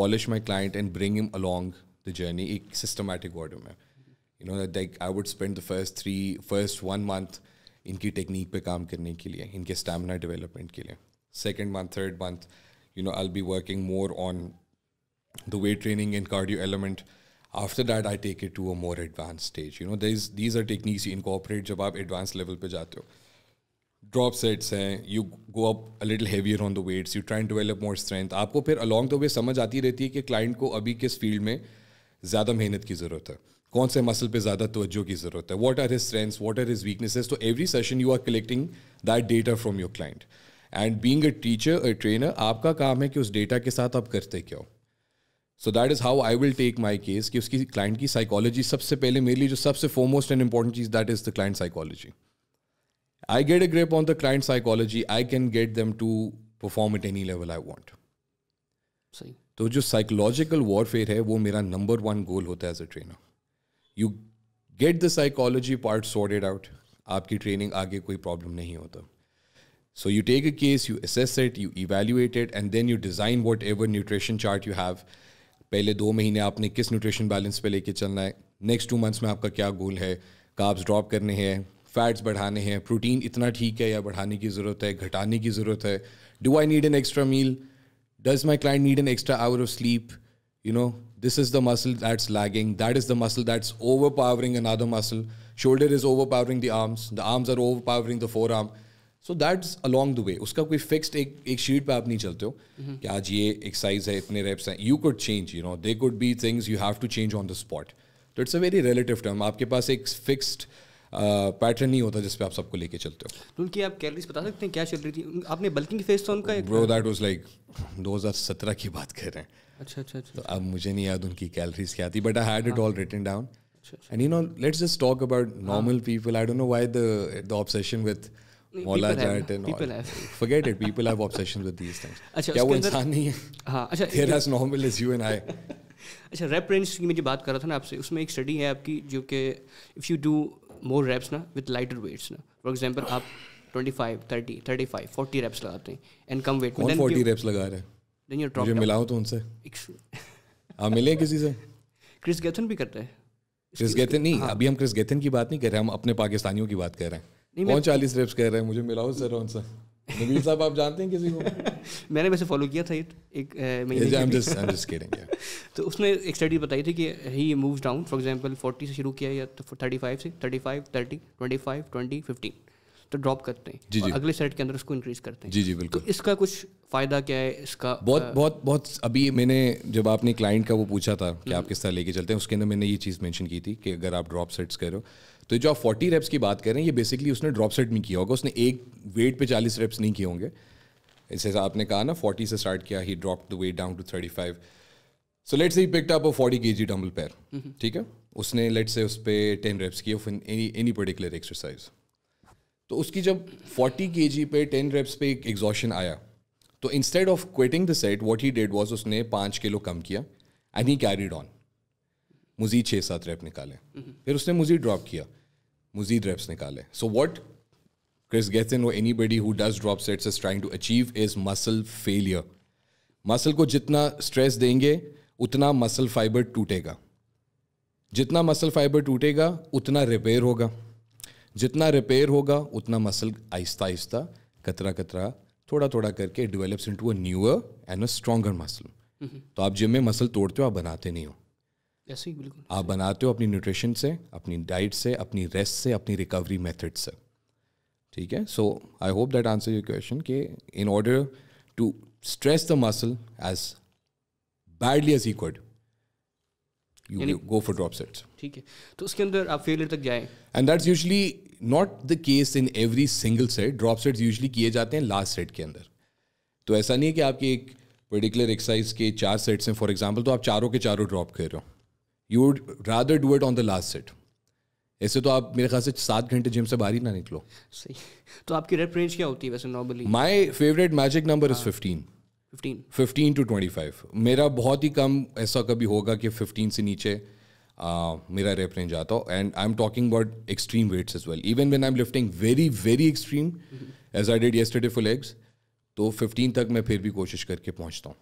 polish my client and bring him along the journey एक सिस्टमैटिक ऑर्डर में you know like I would spend the first three first one month इनकी टेक्निक पे काम करने के लिए इनके स्टैमिना डेवलपमेंट के लिए second month third month you know I be working more on the weight training and cardio element after that i take it to a more advanced stage you know there's these are techniques you incorporate jab aap advanced level pe jate ho drop sets hain you go up a little heavier on the weights you try and develop more strength aapko phir along the way samajh aati rehti hai ki client ko abhi kis field mein zyada mehnat ki zarurat hai कौन से मसल पे ज़्यादा तवज्जो की ज़रूरत है what are his strengths what are his weaknesses तो every session you are collecting that data from your client and being a teacher a trainer आपका काम है कि उस डेटा के साथ आप करते क्यों so that is how I will take my case कि उसकी क्लाइंट की साइकोलॉजी सबसे पहले मेरे लिए जो सबसे फोमोस्ट एंड इंपॉर्टेंट चीज़ that is the client psychology I get a grip on the client psychology, I can get them to perform at any level I want. सही तो जो साइकोलॉजिकल वॉरफेयर है वो मेरा नंबर वन गोल होता है as a trainer you get the psychology part sorted out आपकी ट्रेनिंग आगे कोई प्रॉब्लम नहीं होता so you take a case you assess it you evaluate it and then you design whatever nutrition chart you have पहले दो महीने आपने किस न्यूट्रिशन बैलेंस पे लेके चलना है नेक्स्ट टू मंथ्स में आपका क्या गोल है काब्स ड्रॉप करने हैं फैट्स बढ़ाने हैं प्रोटीन इतना ठीक है या बढ़ाने की ज़रूरत है घटाने की ज़रूरत है do I need an extra meal does my client need an extra hour of sleep you know this is the muscle that's lagging that is the muscle that's overpowering another muscle shoulder is overpowering the arms the arms are overpowering the forearm so that's along the way उसका कोई फिक्स्ड एक एक शीट पे आप नहीं चलते हो mm-hmm. कि आज ये एक साइज है इतने रेप्स हैं you could change you know they could be things you have to change on the spot तो it's a very relative term आपके पास एक फिक्स्ड पैटर्न uh, नहीं होता जिसपे आप सबको लेके चलते हो तो उनकी आप कैलरीज बता सकते हैं क्या चल रही थी आपने बल्किंग फेस तो उनका ब्रो दैट वाज लाइक 2017 की बात कर रहे हैं अच्छा अच्छा अच्छा तो अब मुझे नहीं याद उनकी कैलरीज क्या थी but I had it all written down and you know let's just talk about normal people I don't know why the the obsession with मौला अच्छा, हाँ, अच्छा, अच्छा बात कर रहा था ना आपसे उसमें एक स्टडी है आपकी जो कि if you do more reps ना विद लाइटर वेट्स ना फॉर एग्जांपल आप 25 30 35 40 रैप्स लगाते हैं एंड कम वेट रैप्स लगा रहे तो हाँ, मिले किसी से क्रिस गेथन भी करता है क्रिस गेथन नहीं हाँ। अभी हम क्रिस गेथन की बात नहीं कर रहे हम अपने पाकिस्तानियों की बात कर रहे हैं नहीं कौन चालीस रेप्स कह रहे हैं मुझे मिला हो सर कौन सा नबील साहब आप जानते हैं किसी को मैंने वैसे फॉलो किया था एक महीने तो उसने एक स्टडी बताई थी कि he moves down for example 40 से शुरू किया या तो 35 से 35 30 25 20 15 तो ड्रॉप करते हैं जी जी अगले सेट के अंदर उसको इंक्रीज करते हैं जी जी बिल्कुल तो इसका कुछ फ़ायदा क्या है इसका बहुत आ, बहुत बहुत अभी मैंने जब आपने क्लाइंट का वो पूछा था कि आप किस तरह लेके चलते हैं उसके अंदर मैंने ये चीज़ मेंशन की थी कि अगर आप ड्रॉप सेट्स करो तो जो आप फोर्टी रेप्स की बात करें ये बेसिकली उसने ड्रॉप सेट नहीं किया होगा उसने एक वेट पे चालीस रेप्स नहीं किए होंगे इस हिसाब आपने कहा ना फोर्टी से स्टार्ट किया he drop the weight down to thirty five so let's he picked up forty K G dumbbell पैर ठीक है उसने लेट से उस पर टेन रेप्स किए एनी एनी पर्टिकुलर एक्सरसाइज तो उसकी जब फोर्टी के जी पे टेन रेप्स पे एक एग्जॉशन आया तो instead of quitting the set what he did was उसने पाँच किलो कम किया एंड ही कैरीड ऑन मुजीद छः सात रैप निकाले फिर उसने मुजीद ड्रॉप किया मुजीद रैप्स निकाले so what Chris gets or anybody who does drop sets is trying to achieve is muscle failure. Muscle को जितना स्ट्रेस देंगे उतना मसल फाइबर टूटेगा जितना मसल फाइबर टूटेगा उतना रिपेयर होगा जितना रिपेयर होगा उतना मसल आहिस्ता आहिस्ता कतरा कतरा थोड़ा थोड़ा करके develops into a newer and a stronger muscle तो आप जिम में मसल तोड़ते हो आप बनाते नहीं हो ऐसे ही बिल्कुल आप बनाते हो अपनी न्यूट्रिशन से अपनी डाइट से अपनी रेस्ट से अपनी रिकवरी मेथड से ठीक है so I hope that answer your question कि in order to stress the muscle as badly as he go for drop sets ठीक है तो उसके अंदर आप फेलियर तक जाए and that's usually not the case in every single set drop sets usually किए जाते हैं लास्ट सेट के अंदर तो ऐसा नहीं है कि आपके एक पर्टिकुलर एक्सरसाइज के चार सेट्स हैं फॉर एग्जाम्पल तो आप चारों के चारों ड्रॉप कर रहे हो you would rather do it on the last set ऐसे तो आप मेरे ख्याल से सात घंटे जिम से बाहर ही ना निकलो सही तो आपकी रेप रेंज क्या होती है वैसे normally my favourite magic number is fifteen fifteen to twenty five मेरा बहुत ही कम ऐसा कभी होगा कि फिफ्टीन से नीचे मेरा रेप रेंज आता हो and I am talking about extreme weights as well even when I am lifting very very extreme as I did yesterday full legs तो फिफ्टीन तक मैं फिर भी कोशिश करके पहुँचता हूँ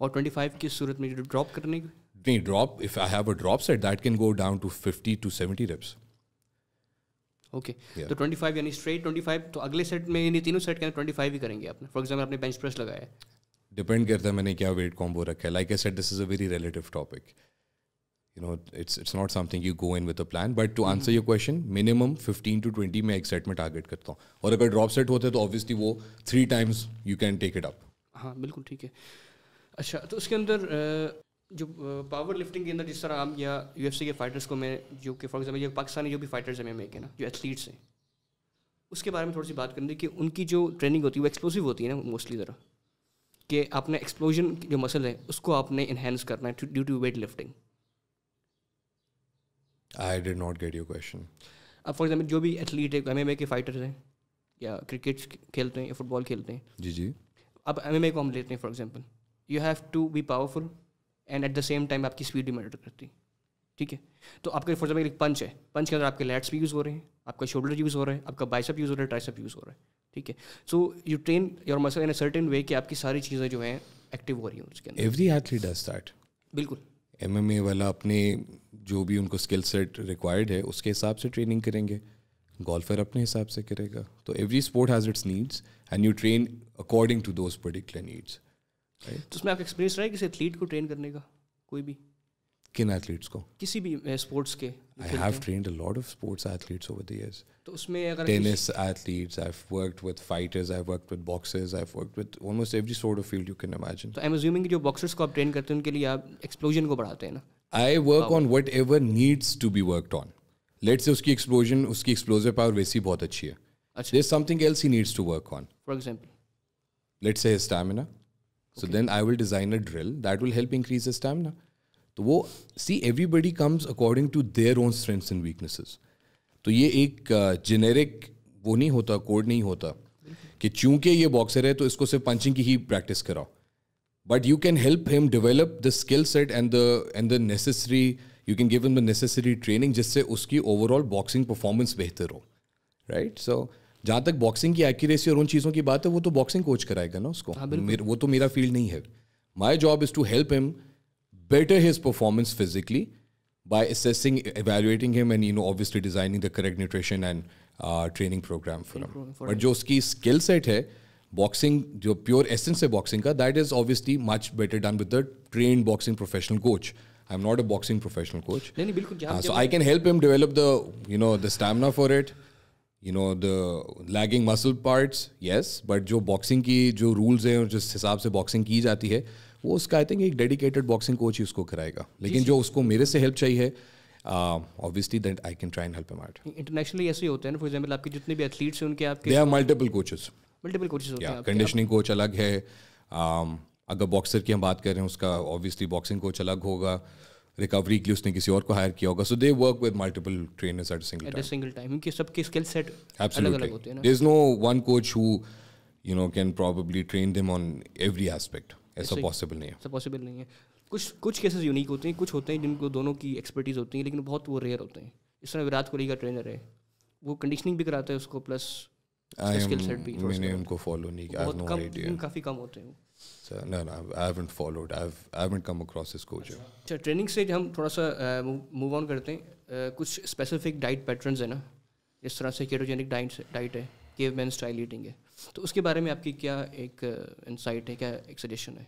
और ट्वेंटी फाइव की सूरत में ड्रॉप करने की me drop if I have a drop set that can go down to fifty to seventy reps okay तो ट्वेंटी फाइव यानी स्ट्रेट ट्वेंटी फाइव तो अगले सेट में यानी तीनों सेट के अंदर फाइव ही करेंगे आपने फॉर एग्जाम्पल आपने बेंच प्रेस लगाया है डिपेंड करता है मैंने क्या वेट कॉम्बो रखा है like I set this is a very relative topic you know it's it's not something you go in with a plan but to answer your question minimum fifteen to twenty मैं एक सेट में टारगेट करता हूँ और अगर ड्रॉप सेट होते तो ऑब्वियसली वो three times you can take it up हाँ बिल्कुल ठीक है अच्छा तो उसके अंदर जो पावर लिफ्टिंग के अंदर जिस तरह हम या यू के फाइटर्स को मैं जो कि फॉर एग्जाम्पल जो पाकिस्तानी जो भी फाइटर्स हैं मैं के ना जो एथलीट्स हैं उसके बारे में थोड़ी सी बात थी कि उनकी जो ट्रेनिंग होती है वो एक्सप्लोसिव होती है ना मोस्टली ज़रा कि आपने एक्सप्लोजन जो मसल है उसको आपने इन्हेंस करना है due to weight lifting I did not get your question अब फॉर एग्जाम्पल जो भी एथलीट है एम के फाइटर्स हैं या क्रिकेट खेलते हैं या फुटबॉल खेलते हैं जी जी अब एम को हम लेते हैं for example you have to be powerful and at the same time आपकी स्पीड भी मैटर करती है ठीक है तो आपके फॉर एग्जाम्पल एक पंच है पंच के अंदर आपके लेट्स भी यूज़ हो रहे हैं आपका शोल्डर यूज़ हो रहा है आपका बाइसअप यूज़ हो रहा है ट्राइसअप यूज़ हो रहा है ठीक है so you train your muscle in a certain way कि आपकी सारी चीज़ें जो हैं एक्टिव हो रही हैं उसके अंदर एवरी एथलीट डज दैट बिल्कुल ए वाला अपने जो भी उनको स्किल सेट रिक्वायर्ड है उसके हिसाब से ट्रेनिंग करेंगे गोल्फर अपने हिसाब से करेगा तो every sport has its needs and you train according to those particular needs तो उसमें आपका एक्सपीरियंस रहा है किसी एथलीट को ट्रेन करने का कोई भी किन एथलीट्स को किसी भी स्पोर्ट्स के I have trained a lot of sports athletes over the years तो उसमें अगर tennis athletes I have worked with fighters I have worked with boxers I have worked with almost every sort of field you can imagine तो आई एम अज्यूमिंग जो बॉक्सर्स को आप ट्रेन करते हैं उनके लिए आप एक्सप्लोजन को बढ़ाते हैं ना I work on whatever needs to be worked on let's say उसकी एक्सप्लोजन उसकी एक्सप्लोजिव पावर वैसी बहुत अच्छी है अच्छा there is something else he needs to work on for example let's say stamina so then I will design a drill that will help increase increase his तो वो see everybody comes according to their own strengths and weaknesses तो ये एक जेनेरिक uh, वो नहीं होता कोड नहीं होता mm-hmm. कि चूंकि ये बॉक्सर है तो इसको सिर्फ पंचिंग की ही प्रैक्टिस कराओ but you can help him develop the skill set and the and the necessary you can give him the necessary training जिससे उसकी ओवरऑल बॉक्सिंग परफॉर्मेंस बेहतर हो राइट सो जहाँ तक बॉक्सिंग की एक्यूरेसी और उन चीज़ों की बात है वो तो बॉक्सिंग कोच कराएगा ना उसको हाँ, मेर, वो तो मेरा फील्ड नहीं है my job is to help him better his performance physically by assessing evaluating him and you know obviously designing the correct nutrition and training program for हम बट जो उसकी स्किल सेट है बॉक्सिंग जो प्योर एसेंस है बॉक्सिंग का that is obviously much better done with the train boxing professional coach I am not a boxing professional coach so I can help him develop the you know the stamina for it you know the lagging muscle parts yes but जो बॉक्सिंग की जो रूल्स हैं जिस हिसाब से बॉक्सिंग की जाती है वो उसका आई थिंक एक डेडिकेटेड बॉक्सिंग कोच ही उसको कराएगा लेकिन जो उसको मेरे से हेल्प चाहिए obviously that I can try and help am out internationally ऐसे ही होते हैं फॉर एग्जांपल आपके जितने भी एथलीट्स हैं उनके आपके they are multiple coaches multiple coaches होते हैं कंडीशनिंग कोच अलग है um, अगर बॉक्सर की हम बात कर रहे हैं उसका ऑब्वियसली बॉक्सिंग कोच अलग होगा रिकवरी के लिए उसने किसी और को हायर किया होगा so they work with multiple trainers at single time single time क्योंकि सबके स्किल सेट अलग अलग होते हैं ना there is no one coach who you know can probably train them on every aspect ऐसा पॉसिबल नहीं है ऐसा पॉसिबल नहीं है कुछ कुछ केसेस यूनिक होते हैं कुछ होते हैं जिनको दोनों की एक्सपर्टीज़ होती है लेकिन बहुत वो रेयर होते हैं इस तरह विराट कोहली का ट्रेनर है वो कंडीशनिंग भी कराता है उसको प्लस स्किल सेट भी मैंने उनको फॉलो नहीं किया काफ़ी कम होते हैं So, no, no, I haven't followed. I've I haven't come across this coach. अच्छा ट्रेनिंग से हम थोड़ा सा मूव uh, ऑन करते हैं uh, कुछ स्पेसिफिक डाइट पैटर्न्स है ना जिस तरह से केटोजेनिक डाइट डाइट है केव मैन स्टाइल ईटिंग है तो उसके बारे में आपकी क्या एक इंसाइट uh, है क्या एक सजेशन है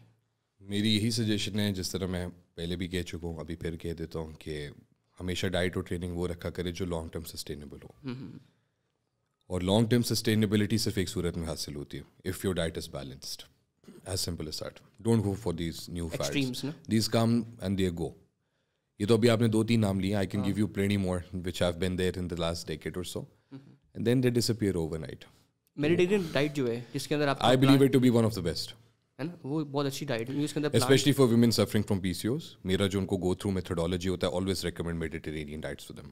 मेरी यही सजेशन है जिस तरह मैं पहले भी कह चुका हूँ अभी फिर कह देता हूँ कि हमेशा डाइट और ट्रेनिंग वो रखा करे जो लॉन्ग टर्म सस्टेनेबल हो हम्म, हम्म। और लॉन्ग टर्म सस्टेनेबिलिटी सिर्फ एक सूरत में हासिल होती है if your diet is balanced as simple as that don't go for these new fads these come and they go ये तो अभी आपने दो तीन नाम लिए I can give you plenty more which have been there in the last decade और so and then they disappear overnight Mediterranean diet जो है जिसके अंदर आप I believe it to be one of the best है ना वो बहुत अच्छी डाइट है उसके अंदर specially for women suffering from PCOS मेरा जो उनको गो थ्रू मेथोडोलॉजी होता है always recommend Mediterranean diets to them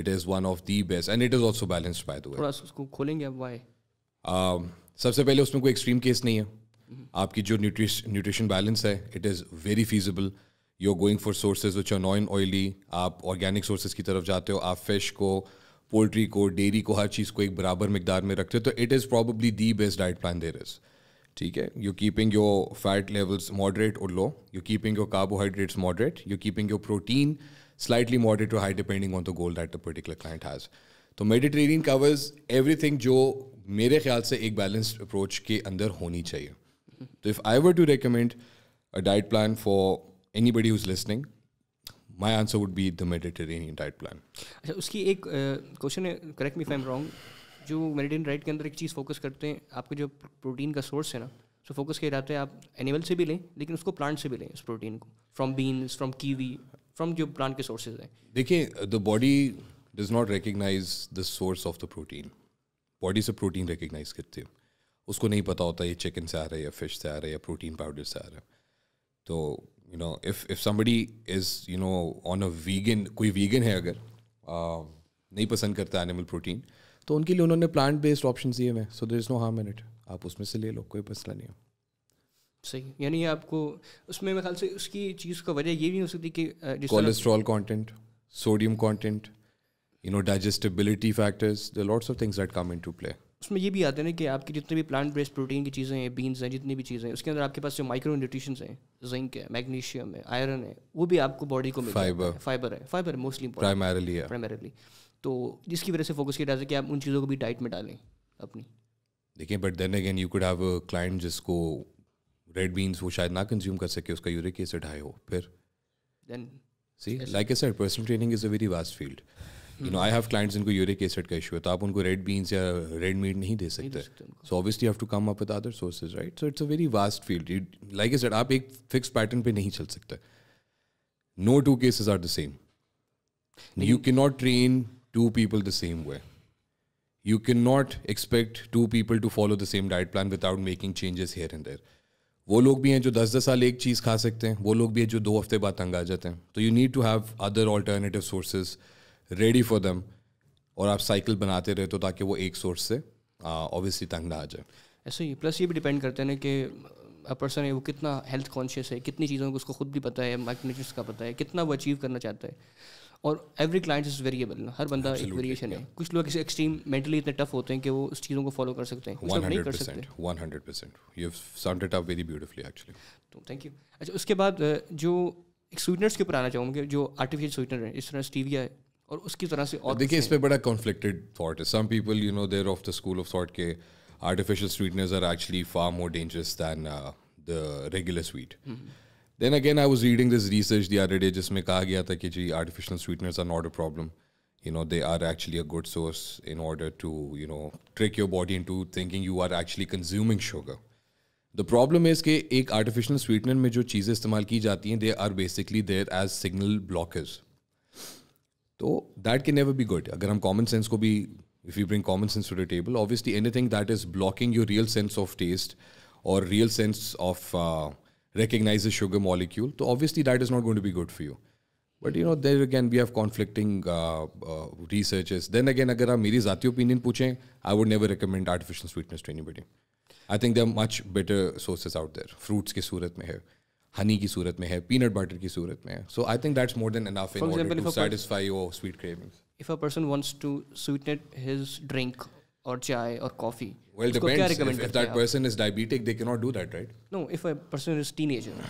it is one of the best and it is also balanced by the way थोड़ा उसको खोलेंगे अब व्हाई वाई um, सबसे पहले उसमें कोई एक्सट्रीम केस नहीं है आपकी जो न्यूट्रिशन बैलेंस है it is very feasible you are going for sources which are non oily आप ऑर्गेनिक सोर्सेज की तरफ जाते हो आप फिश को पोल्ट्री को डेयरी को हर चीज़ को एक बराबर मकदार में रखते हो तो it is probably the best diet plan there is ठीक है you keeping your fat levels moderate और low you keeping your carbohydrates moderate you keeping your protein slightly moderate और high depending on the goal that the particular client has तो मेडिटेरियन कवर्स एवरीथिंग जो मेरे ख्याल से एक बैलेंस्ड अप्रोच के अंदर होनी चाहिए So if I were to recommend a diet plan for anybody who's listening, my answer would be the Mediterranean diet plan. अच्छा उसकी एक क्वेश्चन है correct me if I am wrong जो मेडिटेन डाइट के अंदर एक चीज़ फोकस करते हैं आपके जो प्रोटीन का सोर्स है ना सो फोकस किया जाता है आप एनिमल से भी लें लेकिन उसको प्लांट से भी लें उस प्रोटीन को from beans from kiwi from जो प्लांट के सोर्सेज हैं देखिए the body does not recognise the source of the protein body से प्रोटीन रिकग्नाइज करते हैं उसको नहीं पता होता ये चिकन से आ रहा है या फिश से आ रहा है या प्रोटीन पाउडर से आ रहा है तो you know if if somebody is you know on a vegan कोई वीगन है अगर नहीं पसंद करता एनिमल प्रोटीन तो उनके लिए उन्होंने प्लांट बेस्ड ऑप्शन दिए हुए so there is no harm in it इट आप उसमें से ले लो कोई मसला नहीं हो सही यानी आपको उसमें मेरे ख्याल से उसकी चीज़ का वजह ये भी हो सकती कि cholesterol content sodium content you know digestibility factors the lots of things that come to play उसमें ये भी आते हैं ना कि आपके जितने भी प्लांट बेस्ड प्रोटीन की चीज़ें हैं बीन्स हैं जितनी भी चीज़ें हैं उसके अंदर आपके पास जो माइक्रो न्यूट्रिशन हैं जिंक है मैग्नीशियम है आयरन है वो भी आपको बॉडी को मिलता है फाइबर है फाइबर है मोस्टली प्राइमरली है प्राइमरली तो जिसकी वजह से फोकस किया जा सके आप उन चीज़ों को भी डाइट में डालें अपनी देखिए but then again you could have a client जिसको रेड बीन्स वो शायद ना कंज्यूम कर सके उसका यूरिक एसिड हाई हो फिर then see like I said personal training is a very vast field you know I have clients इनको यूरिक एसिड का इशू है तो आप उनको रेड बीन्स या रेड मीट नहीं दे सकते so obviously have to come up with other sources right so it's a very vast field like I said आप एक फिक्स पैटर्न पे नहीं चल सकते no two cases are the same you can not train to people the same way you can not expect to people to follow the same diet plan without making changes here and there. वो लोग भी हैं जो दस दस साल एक चीज़ खा सकते हैं वो लोग भी हैं जो दो हफ्ते बाद तंग आ जाते हैं तो you need to have other alternative sources ready for them और आप साइकिल बनाते रहे तो ताकि वो एक सोर्स से ऑब्वियसली तंग ना आ जाए ऐसे ही प्लस ये भी डिपेंड करते हैं ना कि पर्सन है वो कितना हेल्थ कॉन्शियस है कितनी चीज़ों को उसको खुद भी पता है माइक्रोनेचर्स का पता है कितना वो अचीव करना चाहता है और एवरी क्लाइंट इज़ वेरिएबल ना हर बंदा एक वेरिएशन है कुछ लोग इसे एक्सट्रीम मेंटली इतने टफ होते हैं कि वो उस चीज़ों को फॉलो कर सकते हैं नहीं कर सकते वेरी ब्यूटीफुली एक्चुअली तो थैंक यू अच्छा उसके बाद जो एक स्वीटनर्स के ऊपर आना चाहूँगे जो आर्टिफिशियल स्वीटनर है इस तरह स्टीविया है और उसकी तरह से और देखिए इस पर बड़ा कॉन्फ्लिक्टेड थॉट है some people you know there of the school of thought के artificial sweetness are actually far more dangerous than the regular sweet then again I was reading this research the day जिसमें कहा गया था कि जी artificial sweetness are not a problem you know they are actually a good source in order to you know trick your body in into thinking you are actually consuming sugar the problem is के एक आर्टिफिशियल स्वीटनर में जो चीज़ें इस्तेमाल की जाती हैं they are basically there as signal blockers तो that can never be good अगर हम कॉमन सेंस को भी if you bring common sense to the table obviously anything that is blocking your real sense of taste और real sense of recognize sugar molecule तो obviously that is not going to be good for you but you know there again we have conflicting researches then again अगर आप मेरी ज़ाती ओपिनियन पूछें I would never recommend artificial sweetness to anybody I think they are much better sources out there fruits की सूरत में है हनी की सूरत में है पीनट बटर की सूरत में है so I think that's more than enough in order to satisfy your sweet cravings if a person wants to sweeten his drink और chai or coffee well depends if that person is diabetic they can not do that right no if a person is teenager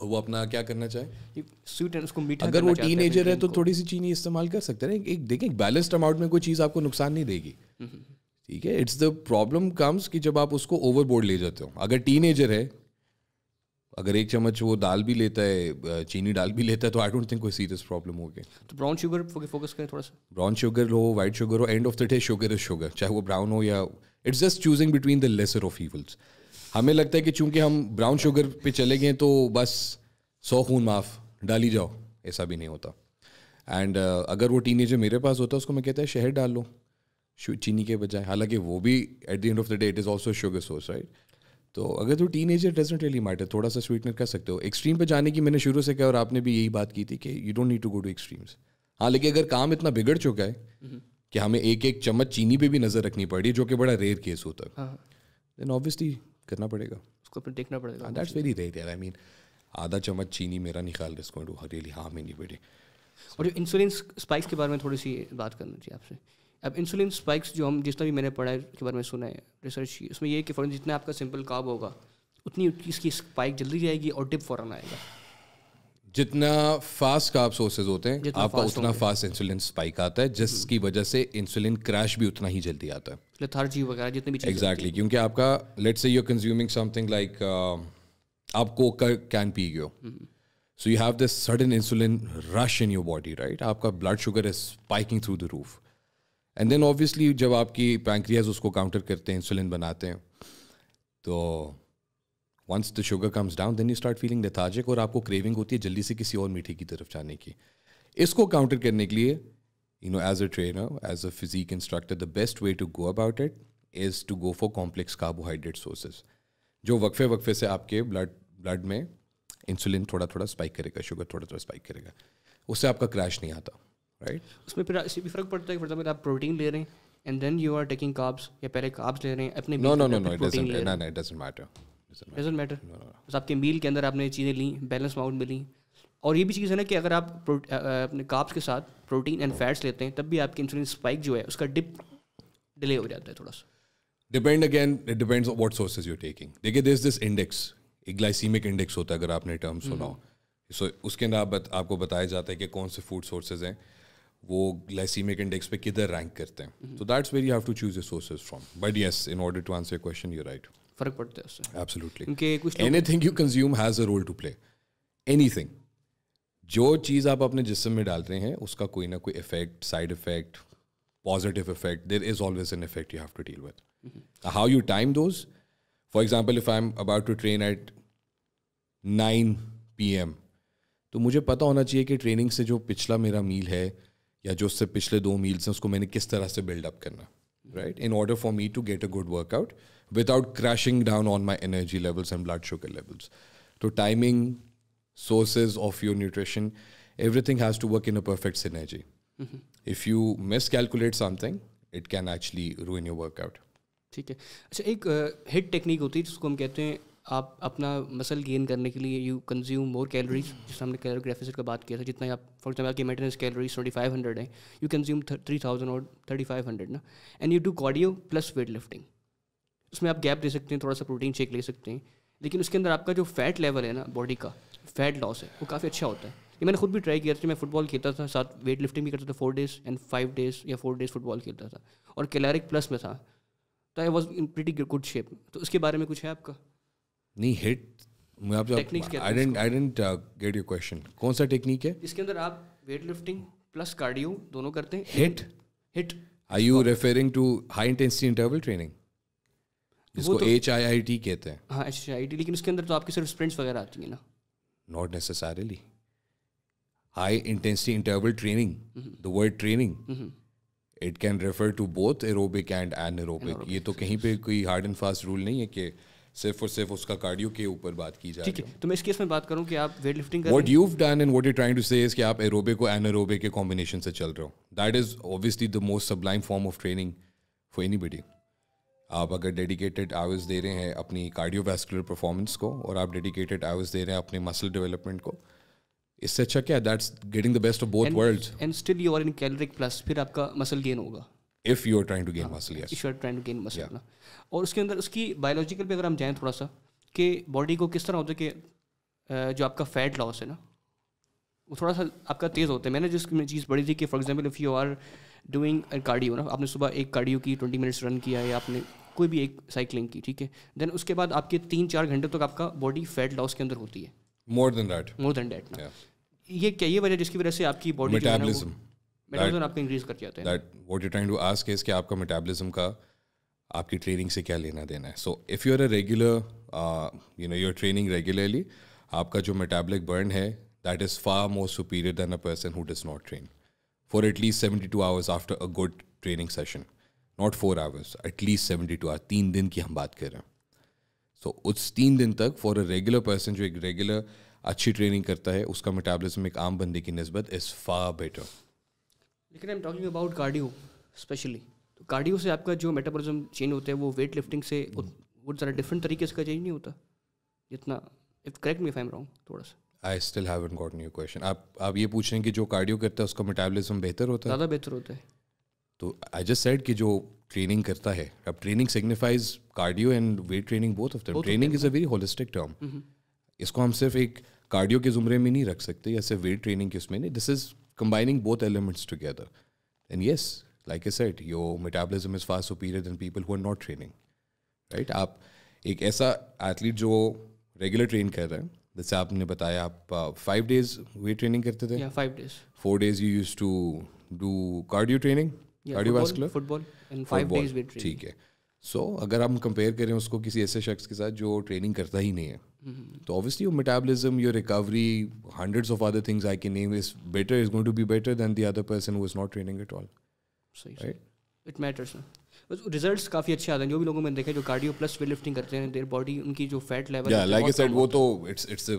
और वो अपना क्या करना चाहे स्वीट उसको मीठा अगर वो टीनेजर है तो थोड़ी सी चीनी इस्तेमाल कर सकते हैं एक देखें एक बैलेंस्ड अमाउंट में कोई चीज़ आपको नुकसान नहीं देगी हम्म। ठीक है इट्स द प्रॉब्लम कम्स कि जब आप उसको ओवरबोर्ड ले जाते हो अगर टीनेजर है अगर एक चम्मच वो दाल भी लेता है चीनी डाल भी लेता है तो आई डोंट थिंक कोई सीरियस प्रॉब्लम हो गया तो ब्राउन शुगर फोकस करें थोड़ा सा ब्राउन शुगर हो वाइट शुगर हो end of the day sugar is sugar चाहे वो ब्राउन हो या it's just choosing between the lesser of evils हमें लगता है कि चूंकि हम ब्राउन शुगर पे चले गए तो बस सौ खून माफ डाली जाओ ऐसा भी नहीं होता एंड uh, अगर वो टीन मेरे पास होता उसको मैं कहता है शहर डाल लो चीनी के बजाय हालांकि वो भी at the end of the day it is also sugar source right तो अगर तो teenager doesn't really matter थोड़ा सा स्वीटनर कर सकते हो एक्सट्रीम पे जाने की मैंने शुरू से कहा और आपने भी यही बात की थी कि you don't need to go to extremes हाँ लेकिन अगर काम इतना बिगड़ चुका है हम्म। कि हमें एक एक चम्मच चीनी पे भी नज़र रखनी पड़ी जो कि बड़ा रेयर केस होता है देन हाँ। ऑब्वियसली करना पड़ेगा उसको अपने देखना पड़ेगा that's very rare I mean आधा चम्मच चीनी मेरा निकाल नहीं ख्याल इसको रियली हार्म एनी बडी और जो इंसुलिन स्पाइक्स के बारे में थोड़ी सी बात करनी चाहिए आपसे अब इंसुलिन स्पाइक्स जो हम जितना भी मैंने पढ़ा है के बारे में सुना है रिसर्च की उसमें ये कि फ़ौरन जितना आपका सिंपल काब होगा उतनी इसकी स्पाइक जल्दी जाएगी और डिप फ़ौरन आएगा जितना फास्ट काब सोर्सेज होते हैं आपका उतना फास्ट इंसुलिन स्पाइक आता है जिसकी हम्म। वजह से इंसुलिन क्रैश भी उतना ही जल्दी आता है लथार्जी वगैरह जितने भी एग्जैक्टली क्योंकि आपका let's say you consuming something like आप कोक कैन पी गए hmm. So you have this sudden insulin rush in your body, right? आपका blood sugar is spiking through the roof. And then obviously जब आपकी pancreas उसको counter करते हैं insulin बनाते हैं once the sugar comes down then you start feeling lethargic और आपको craving होती है जल्दी से किसी और मीठे की तरफ जाने की counter करने you know as a trainer as a physique instructor the best way to go about it is to go for complex carbohydrate sources जो वक्फे वक्फे से आपके blood blood में इंसुलिन थोड़ा थोड़ा स्पाइक करेगा शुगर थोड़ा थोड़ा स्पाइक करेगा उससे आपका क्रैश नहीं आता राइट right? उसमें फिर इससे भी फर्क पड़ता है फॉर एग्जाम्पल आप प्रोटीन ले रहे हैं and then you are taking carbs या पहले कार्ब्स ले रहे हैं अपने no no no no it doesn't no no it doesn't matter doesn't matter बस आपके मील के अंदर आपने चीज़ें ली बैलेंस अमाउंट में ली और ये भी चीज़ है ना कि अगर आप अपने काप्स के साथ प्रोटीन एंड फैट्स लेते हैं तब भी आपकी इंसुलिन स्पाइक जो है उसका डिप डिले हो जाता है थोड़ा सा depend again it depends on what sources you taking देखिए दिस दिस इंडेक्स एक ग्लाइसीमिक इंडेक्स होता है अगर आपने टर्म सुना हो सो हम्म। उसके अंदर आप बत, आपको बताया जाता है कि कौन से फूड सोर्सेज हैं वो ग्लाइसीमिक इंडेक्स पे किधर रैंक करते हैं so that's where you have to choose your sources from but yes in order to answer question you right फर्क पड़ता है उससे एब्सोल्युटली कुछ thing you consume has a role to play anything जो चीज़ आप अपने जिसम में डाल रहे हैं उसका कोई ना कोई effect side effect positive effect there is always an effect you have to deal with how you time those for example if I am about to train at nine P M तो मुझे पता होना चाहिए कि ट्रेनिंग से जो पिछला मेरा मील है या जो उससे पिछले दो मील्स हैं उसको मैंने किस तरह से बिल्डअप करना right in order for me to get a good workout without crashing down on my energy levels and blood sugar levels तो timing sources of your nutrition thing has to work in a perfect synergy if you miscalculate something it can actually ruin your workout ठीक है अच्छा एक हिट टेक्निक होती है जिसको हम कहते हैं आप अपना मसल गेन करने के लिए यू कंज्यूम मोर कैलोरीज जिस हमने कैलोरी डेफिसिट का बात किया था जितना आप फॉर एग्जाम्पल आपकी maintenance calories twenty five hundred है यू कंज्यूम थ्री थाउजेंड और थर्टी फाइव हंड्रेड ना and you do cardio plus weight lifting उसमें आप गैप दे सकते हैं थोड़ा सा प्रोटीन शेक ले सकते हैं लेकिन उसके अंदर आपका जो फैट लेवल है ना बॉडी का फैट लॉस है वो काफ़ी अच्छा होता है ये मैंने खुद भी ट्राई किया था मैं फुटबॉल खेलता था साथ वेट लिफ्टिंग भी करता था four days and five days या फोर डेज फुटबॉल खेलता था और कैलोरिक प्लस में था तो I was in pretty good shape तो उसके बारे में कुछ है आपका नहीं हिट मैं आप गेट योर क्वेश्चन कौन सा टेक्निक है इसके अंदर आप वेट लिफ्टिंग प्लस कार्डियो दोनों करते हैं HIIT HIIT are you referring to high intensity interval training जिसको एच आई आई टी कहते हैं हाँ एच आई टी लेकिन उसके अंदर तो आपकी सिर्फ स्प्रिंट्स वगैरह आती है ना not necessarily high intensity interval training the word training it can refer to both aerobic and anaerobic ये तो कहीं पे कोई हार्ड एंड फास्ट रूल नहीं है कि सिर्फ और सिर्फ उसका कार्डियो के ऊपर बात की जाए ठीक है तो मैं इस केस में बात करूं कि आप weight lifting what you done and what you trying to say कि आप एरोबिक और एनएरोबिक के कॉम्बिनेशन से चल रहे हो that is obviously the most sublime form of training for anybody आप अगर डेडिकेटेड आवर्स दे रहे हैं अपनी कार्डियोवैस्कुलर परफॉर्मेंस को और आप डेडिकेटेड आवर्स दे रहे हैं अपने मसल डेवलपमेंट को इससे अच्छा क्या that's getting the best of both worlds and still you are in caloric plus फिर आपका मसल गेन होगा if you are trying to gain muscle yes you are trying to gain muscle और उसके अंदर उसकी बायोलॉजिकल पे अगर हम जाएं थोड़ा सा कि बॉडी को किस तरह होता है कि जो आपका फैट लॉस है ना वो थोड़ा सा आपका तेज़ होता है मैंने जिस चीज़ पढ़ी थी कि for example if you are doing cardio ना आपने सुबह एक कार्डियो की ट्वेंटी मिनट्स रन किया या आपने कोई भी एक साइकिलिंग की ठीक है देन उसके बाद आपके तीन चार घंटे तक तो आपका बॉडी फैट लॉस के अंदर होती है more than that more than that ये क्या ये वजह जिसकी वजह से आपकी बॉडी मेटाबॉलिज्म मेटाबॉलिज्म आपका इंक्रीज कर आते हैं that what you trying to ask is कि आपका मेटाबॉलिज्म का आपकी ट्रेनिंग से क्या लेना देना है so if you are a regular you know your training regularly आपका जो मेटाबॉलिक बर्न है that is far more superior than a person who does not train for at least seventy two hours after a good training session not four hours at least seventy two hours तीन दिन की हम बात कर रहे हैं सो so, उस तीन दिन तक फॉर अ रेगुलर पर्सन जो एक रेगुलर अच्छी ट्रेनिंग करता है उसका मेटाबॉलिज्म एक आम बंदे की नस्बत इज़ फार बेटर लेकिन I am talking about cardio specially तो कार्डियो से आपका जो मेटाबॉलिज्म चेंज होता है वो वेट लिफ्टिंग से वो ज़रा डिफरेंट तरीके से चेंज नहीं होता जितना if correct me I am wrong थोड़ा सा I still have gotten your question आप आप ये पूछ रहे हैं कि जो कार्डियो करता है उसका मेटाबॉलिज्म बेहतर होता है ज़्यादा बेहतर होता है तो आई जस्ट सेड कि जो ट्रेनिंग करता है अब training signifies cardio and weight training both of them training is a very holistic term इसको हम सिर्फ एक कार्डियो के ज़ुमरे में नहीं रख सकते या सिर्फ वेट ट्रेनिंग के उसमें नहीं this is combining both elements together and yes like A set your metabolism is fast superior than people who are not training right आप एक ऐसा एथलीट जो रेगुलर ट्रेन कर रहे हैं जैसे आपने बताया आप फाइव डेज वेट ट्रेनिंग करते थे five days four days you use to do cardio training vascular football ठीक है सो so, अगर हम कंपेयर करें उसको किसी ऐसे शख्स के साथ जो ट्रेनिंग करता ही नहीं है तो obviously your metabolism, your recovery, hundreds of other things I can name is better, is going to be better than the other person who is not training at all. सही right? It matters. रिजल्ट्स काफ़ी अच्छे आते हैं जो भी लोगों में देखे जो कार्डियो प्लस वेट लिफ्टिंग करते हैं देयर बॉडी उनकी जो फैट लेवल या लाइक आई सेड वो तो it's it's a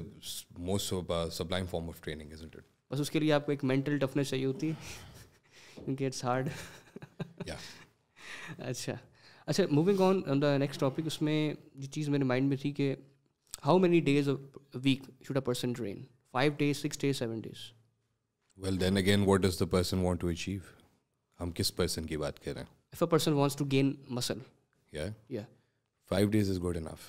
most sublime form of training isn't it बस उसके लिए आपको एक मेंटल टफनेस चाहिए होती है क्योंकि इट्स हार्ड या अच्छा अच्छा moving on on the next topic उसमें जो चीज़ मेरे माइंड में थी कि how many days a week should a person train? Five days, six days, seven days? Well, then again, what does the person want to achieve? हम किस पर्सन की बात कर रहे हैं If a person wants to gain muscle. Yeah. Yeah. Five days is good enough.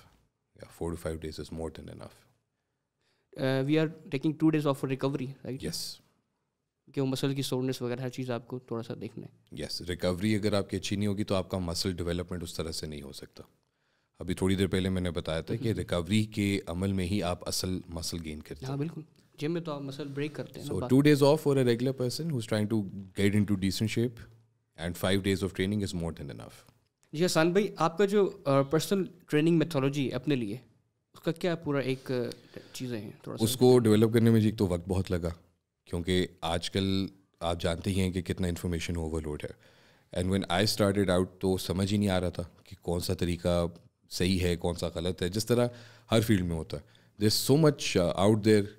Yeah, four to five days is more than enough. Uh, we are taking two days off for recovery, right? Yes. कि वो मसल की सोरनेस वगैरह हर चीज़ आपको थोड़ा सा देखना है yes, recovery अगर आपकी अच्छी नहीं होगी तो आपका मसल डेवलपमेंट उस तरह से नहीं हो सकता अभी थोड़ी देर पहले मैंने बताया था कि रिकवरी हम्म। के अमल में ही आप असल मसल गेन करते हैं हाँ, बिल्कुल जिम में तो आप मसल ब्रेक करते हैं so two days off for a regular person who is trying to get into decent shape and five days of training is more than enough जी हसान भाई आपका जो पर्सनल ट्रेनिंग मेथोलॉजी अपने लिए उसका क्या पूरा एक चीज़ें हैं थोड़ा उसको डेवलप करने में जी तो वक्त बहुत लगा क्योंकि आजकल आप जानते ही हैं कि कितना इन्फॉर्मेशन ओवरलोड है and when I started out तो समझ ही नहीं आ रहा था कि कौन सा तरीका सही है कौन सा गलत है जिस तरह हर फील्ड में होता है there so much out there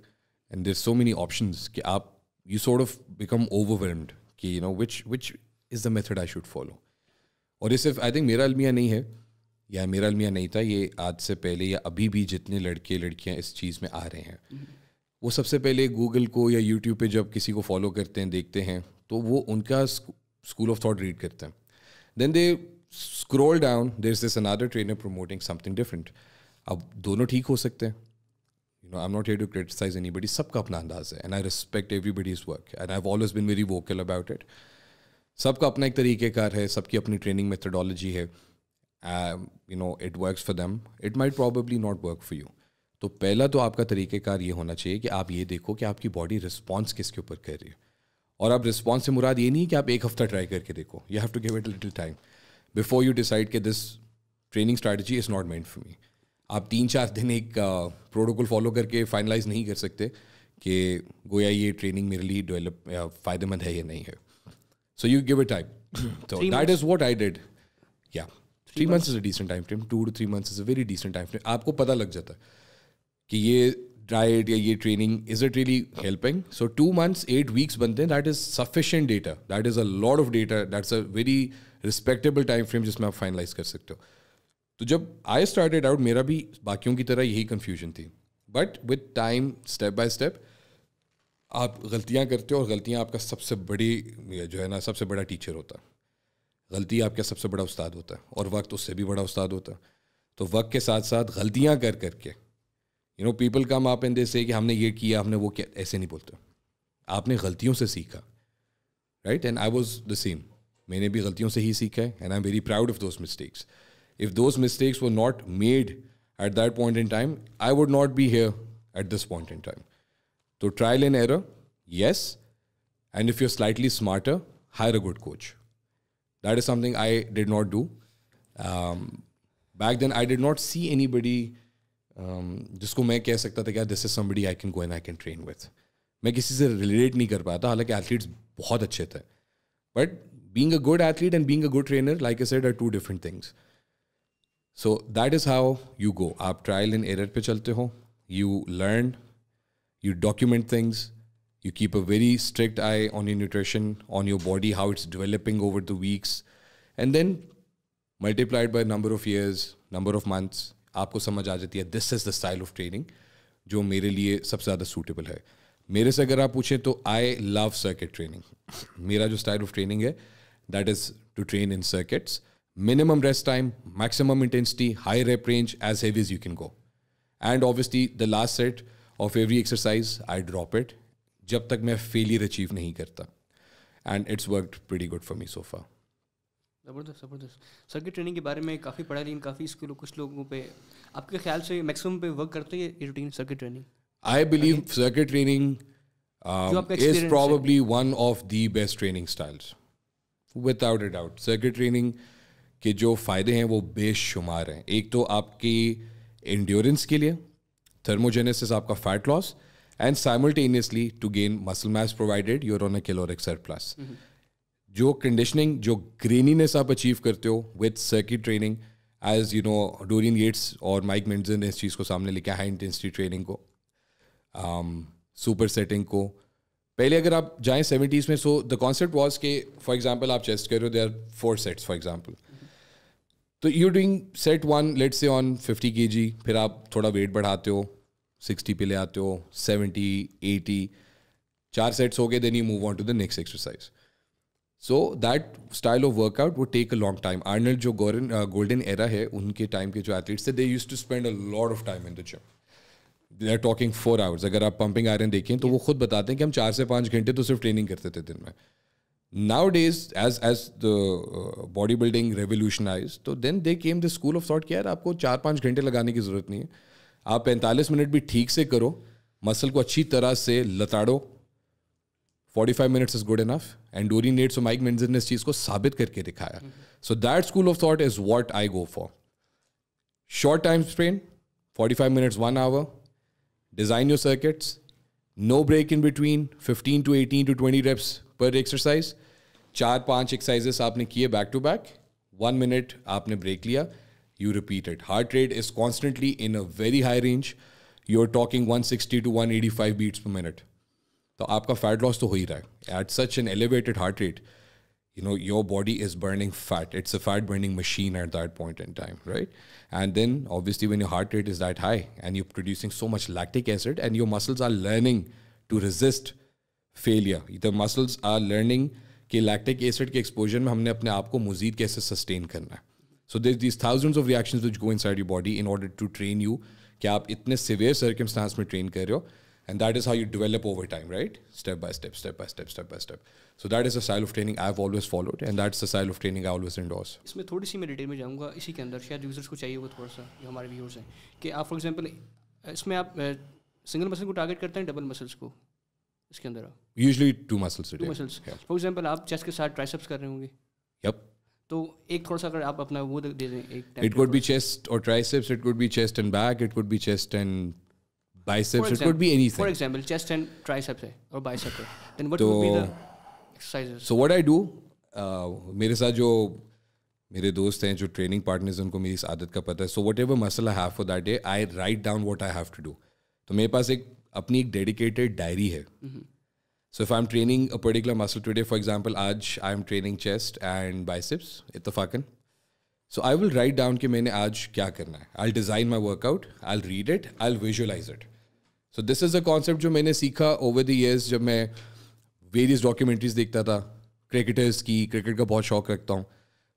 and there so many option कि आप you sort of become overwhelmed कि you know which which is the method I should follow और ये सिर्फ आई थिंक मेरा अलमिया नहीं है या मेरा अलमिया नहीं था ये आज से पहले या अभी भी जितने लड़के लड़कियाँ इस चीज़ में आ रहे हैं वो सबसे पहले गूगल को या यूट्यूब पे जब किसी को फॉलो करते हैं देखते हैं तो वो उनका स्कूल ऑफ थाट रीड करते हैं then they scroll down there is this another trainer promoting something different अब दोनों ठीक हो सकते हैं you know, I'm not here to criticize anybody. सबका अपना अंदाज है and I respect everybody's work and I always been very vocal about it सबका अपना एक तरीक़ेकार है सबकी अपनी ट्रेनिंग मेथडोलॉजी है you know it work for them it might probably not work for you तो पहला तो आपका तरीक़ेकार ये होना चाहिए कि आप ये देखो कि आपकी बॉडी रिस्पॉन्स किसके ऊपर कर रही है और आप रिस्पॉन्स से मुराद ये नहीं है कि आप एक हफ्ता ट्राई करके देखो you have to give it little time before you decide के this training strategy is not made for me आप तीन चार दिन एक प्रोटोकॉल uh, फॉलो करके फाइनलाइज नहीं कर सकते कि गोया ये ट्रेनिंग मेरे लिए डेवलप फ़ायदेमंद है या नहीं है so you give a time तो that is what I did या three months is a decent time frame two to three months is a very decent time frame आपको पता लग जाता है कि ये डाइट या ये training is it really helping so two months eight weeks बनते हैं that is sufficient data that is a lot of data that's a very respectable time frame जिसमें आप फाइनलाइज कर सकते हो तो जब आई स्टार्टेड आउट मेरा भी बाकियों की तरह यही कन्फ्यूजन थी but with time step by step आप गलतियाँ करते हो और गलतियाँ आपका सबसे बड़ी जो है ना सबसे बड़ा टीचर होता है गलती आपका सबसे बड़ा उस्ताद होता है और वक्त उससे भी बड़ा उस्ताद होता है तो वक्त के साथ साथ गलतियाँ कर करके यू नो पीपल कम आप इन दे से कि हमने ये किया हमने वो किया ऐसे नहीं बोलते आपने गलतियों से सीखा right and I was the same मैंने भी गलतियों से ही सीखा है and I am very proud of those mistakes if those mistakes were not made at that point in time I would not be here at this point in time तो trial and error yes and if you slightly smarter hire a good coach that is something I did not do back then I did not see anybody जिसको मैं कह सकता था क्या this is somebody I can go and I can train with मैं किसी से रिलेट नहीं कर पाया था हालांकि एथलीट्स बहुत अच्छे थे but being a good athlete and being a good trainer, like I said, are two different things. So that is how you go. Aap trial and error pe chalte ho. You learn, you document things, you keep a very strict eye on your nutrition, on your body, how it's developing over the weeks, and then multiplied by number of years, number of months, आपको समझ आ जाती है This is the style of training, जो मेरे लिए सबसे ज़्यादा suitable है मेरे से अगर आप पूछें तो आई लव सर्किट ट्रेनिंग मेरा जो स्टाइल ऑफ ट्रेनिंग है that is to train in circuits minimum rest time maximum intensity high rep range as heavy as you can go and obviously the last set of every exercise i drop it jab tak main failure achieve nahi karta and it's worked pretty good for me so far जबरदस्त जबरदस्त Circuit training के बारे में काफ़ी पढ़ा लिखी काफ़ी इसके कुछ लोगों पे आपके ख्याल से मैक्सिमम पे वर्क करते हैं ये routine circuit training I believe circuit training is probably one of the best training styles without a doubt circuit training के जो फ़ायदे हैं वो बेशुमार हैं एक तो आपकी इंड्योरेंस के लिए थर्मोजेनेसिस आपका fat loss and simultaneously to gain muscle mass provided your on a caloric surplus जो कंडीशनिंग जो ग्रेनीनेस आप अचीव करते हो with circuit training as you know Dorian Yates और माइक मिनजन ने इस चीज़ को सामने लिखा हाई इंटेंसिटी ट्रेनिंग को सुपर um, सेटिंग को पहले अगर आप जाएं सेवेंटीज़ में सो द कॉन्सेप्ट वॉज के फॉर एग्जाम्पल आप चेस्ट कर रहे हो they are four sets for example तो you doing set one let's say on fifty K G फिर आप थोड़ा वेट बढ़ाते हो सिक्सटी पे ले आते हो सेवेंटी एटी चार सेट्स हो गए then you move on to the next exercise so that style of workout वो take a long time Arnold जो गोल्डन एरा uh, है उनके टाइम के जो एथलीट्स थे they use to spend a lot of time in the gym they are talking four hours अगर आप पंपिंग आयरन देखें तो वो खुद बताते हैं कि हम चार से पाँच घंटे तो सिर्फ ट्रेनिंग करते थे दिन में nowadays as as the bodybuilding revolutionize तो then they came the school of thought कि यार आपको चार पाँच घंटे लगाने की ज़रूरत नहीं है आप पैंतालीस मिनट भी ठीक से करो मसल को अच्छी तरह से लताड़ो forty five minutes is good enough and Dorian Yates Mike Mentzer ने इस चीज़ को साबित करके दिखाया so that school of thought is what I go for short time spend forty five minutes one hour design your circuits, no break in between, 15 to 18 to 20 reps per exercise, char punch exercises aapne kiye back to back, one minute aapne break you repeat it. Heart rate is constantly in a very high range. You're talking 160 to 185 beats per minute. So aapka fat loss to hai at such an elevated heart rate you know your body is burning fat it's a fat burning machine at that point in time right and then obviously when your heart rate is that high and you're producing so much lactic acid and your muscles are learning to resist failure the muscles are learning कि लैक्टिक एसिड के एक्सपोजर में हमने अपने आप को मजीद कैसे सस्टेन करना है so there these thousands of reactions which go inside your body in order to train you कि आप इतने सिवियर सर्कमस्टांस में ट्रेन कर रहे हो and that is how you develop over time right step by step step by step step by step so that is a style of training I always followed and that's the style of training I always endorse इसमें थोड़ी सी मैं डिटेल में जाऊँगा इसी के अंदर शायद यूज़र्स को चाहिए होगा थोड़ा सा जो हमारे व्यूअर्स हैं कि आप फॉर एग्जांपल इसमें आप सिंगल मसल को टारगेट करते हैं डबल मसल्स को इसके अंदर आप usually two muscles two muscles for example आप चेस्ट के साथ ट्राइसेप्स कर रहे होंगे यप तो एक थोड़ा सा अगर आप अपना वो दे दें एक इट कुड बी चेस्ट और triceps it could be chest and back it could be chest and biceps it could be anything for example chest and tricep hai, or bicep hai. then what so, would be so what I do मेरे साथ जो मेरे दोस्त हैं जो ट्रेनिंग पार्टनर्स उनको मेरी इस आदत का पता है so whatever muscle I have for that day I write down what I have to do तो मेरे पास एक अपनी एक डेडिकेटेड डायरी है so if I am training a particular muscle today for example आज I am training chest and biceps इतफाकन so I will write down कि मैंने आज क्या करना है I design my workout I read it I visualise it so this is a concept जो मैंने सीखा ओवर द ईयर्स जब मैं वेरियस डॉक्यूमेंट्रीज देखता था क्रिकेटर्स की क्रिकेट का बहुत शौक रखता हूँ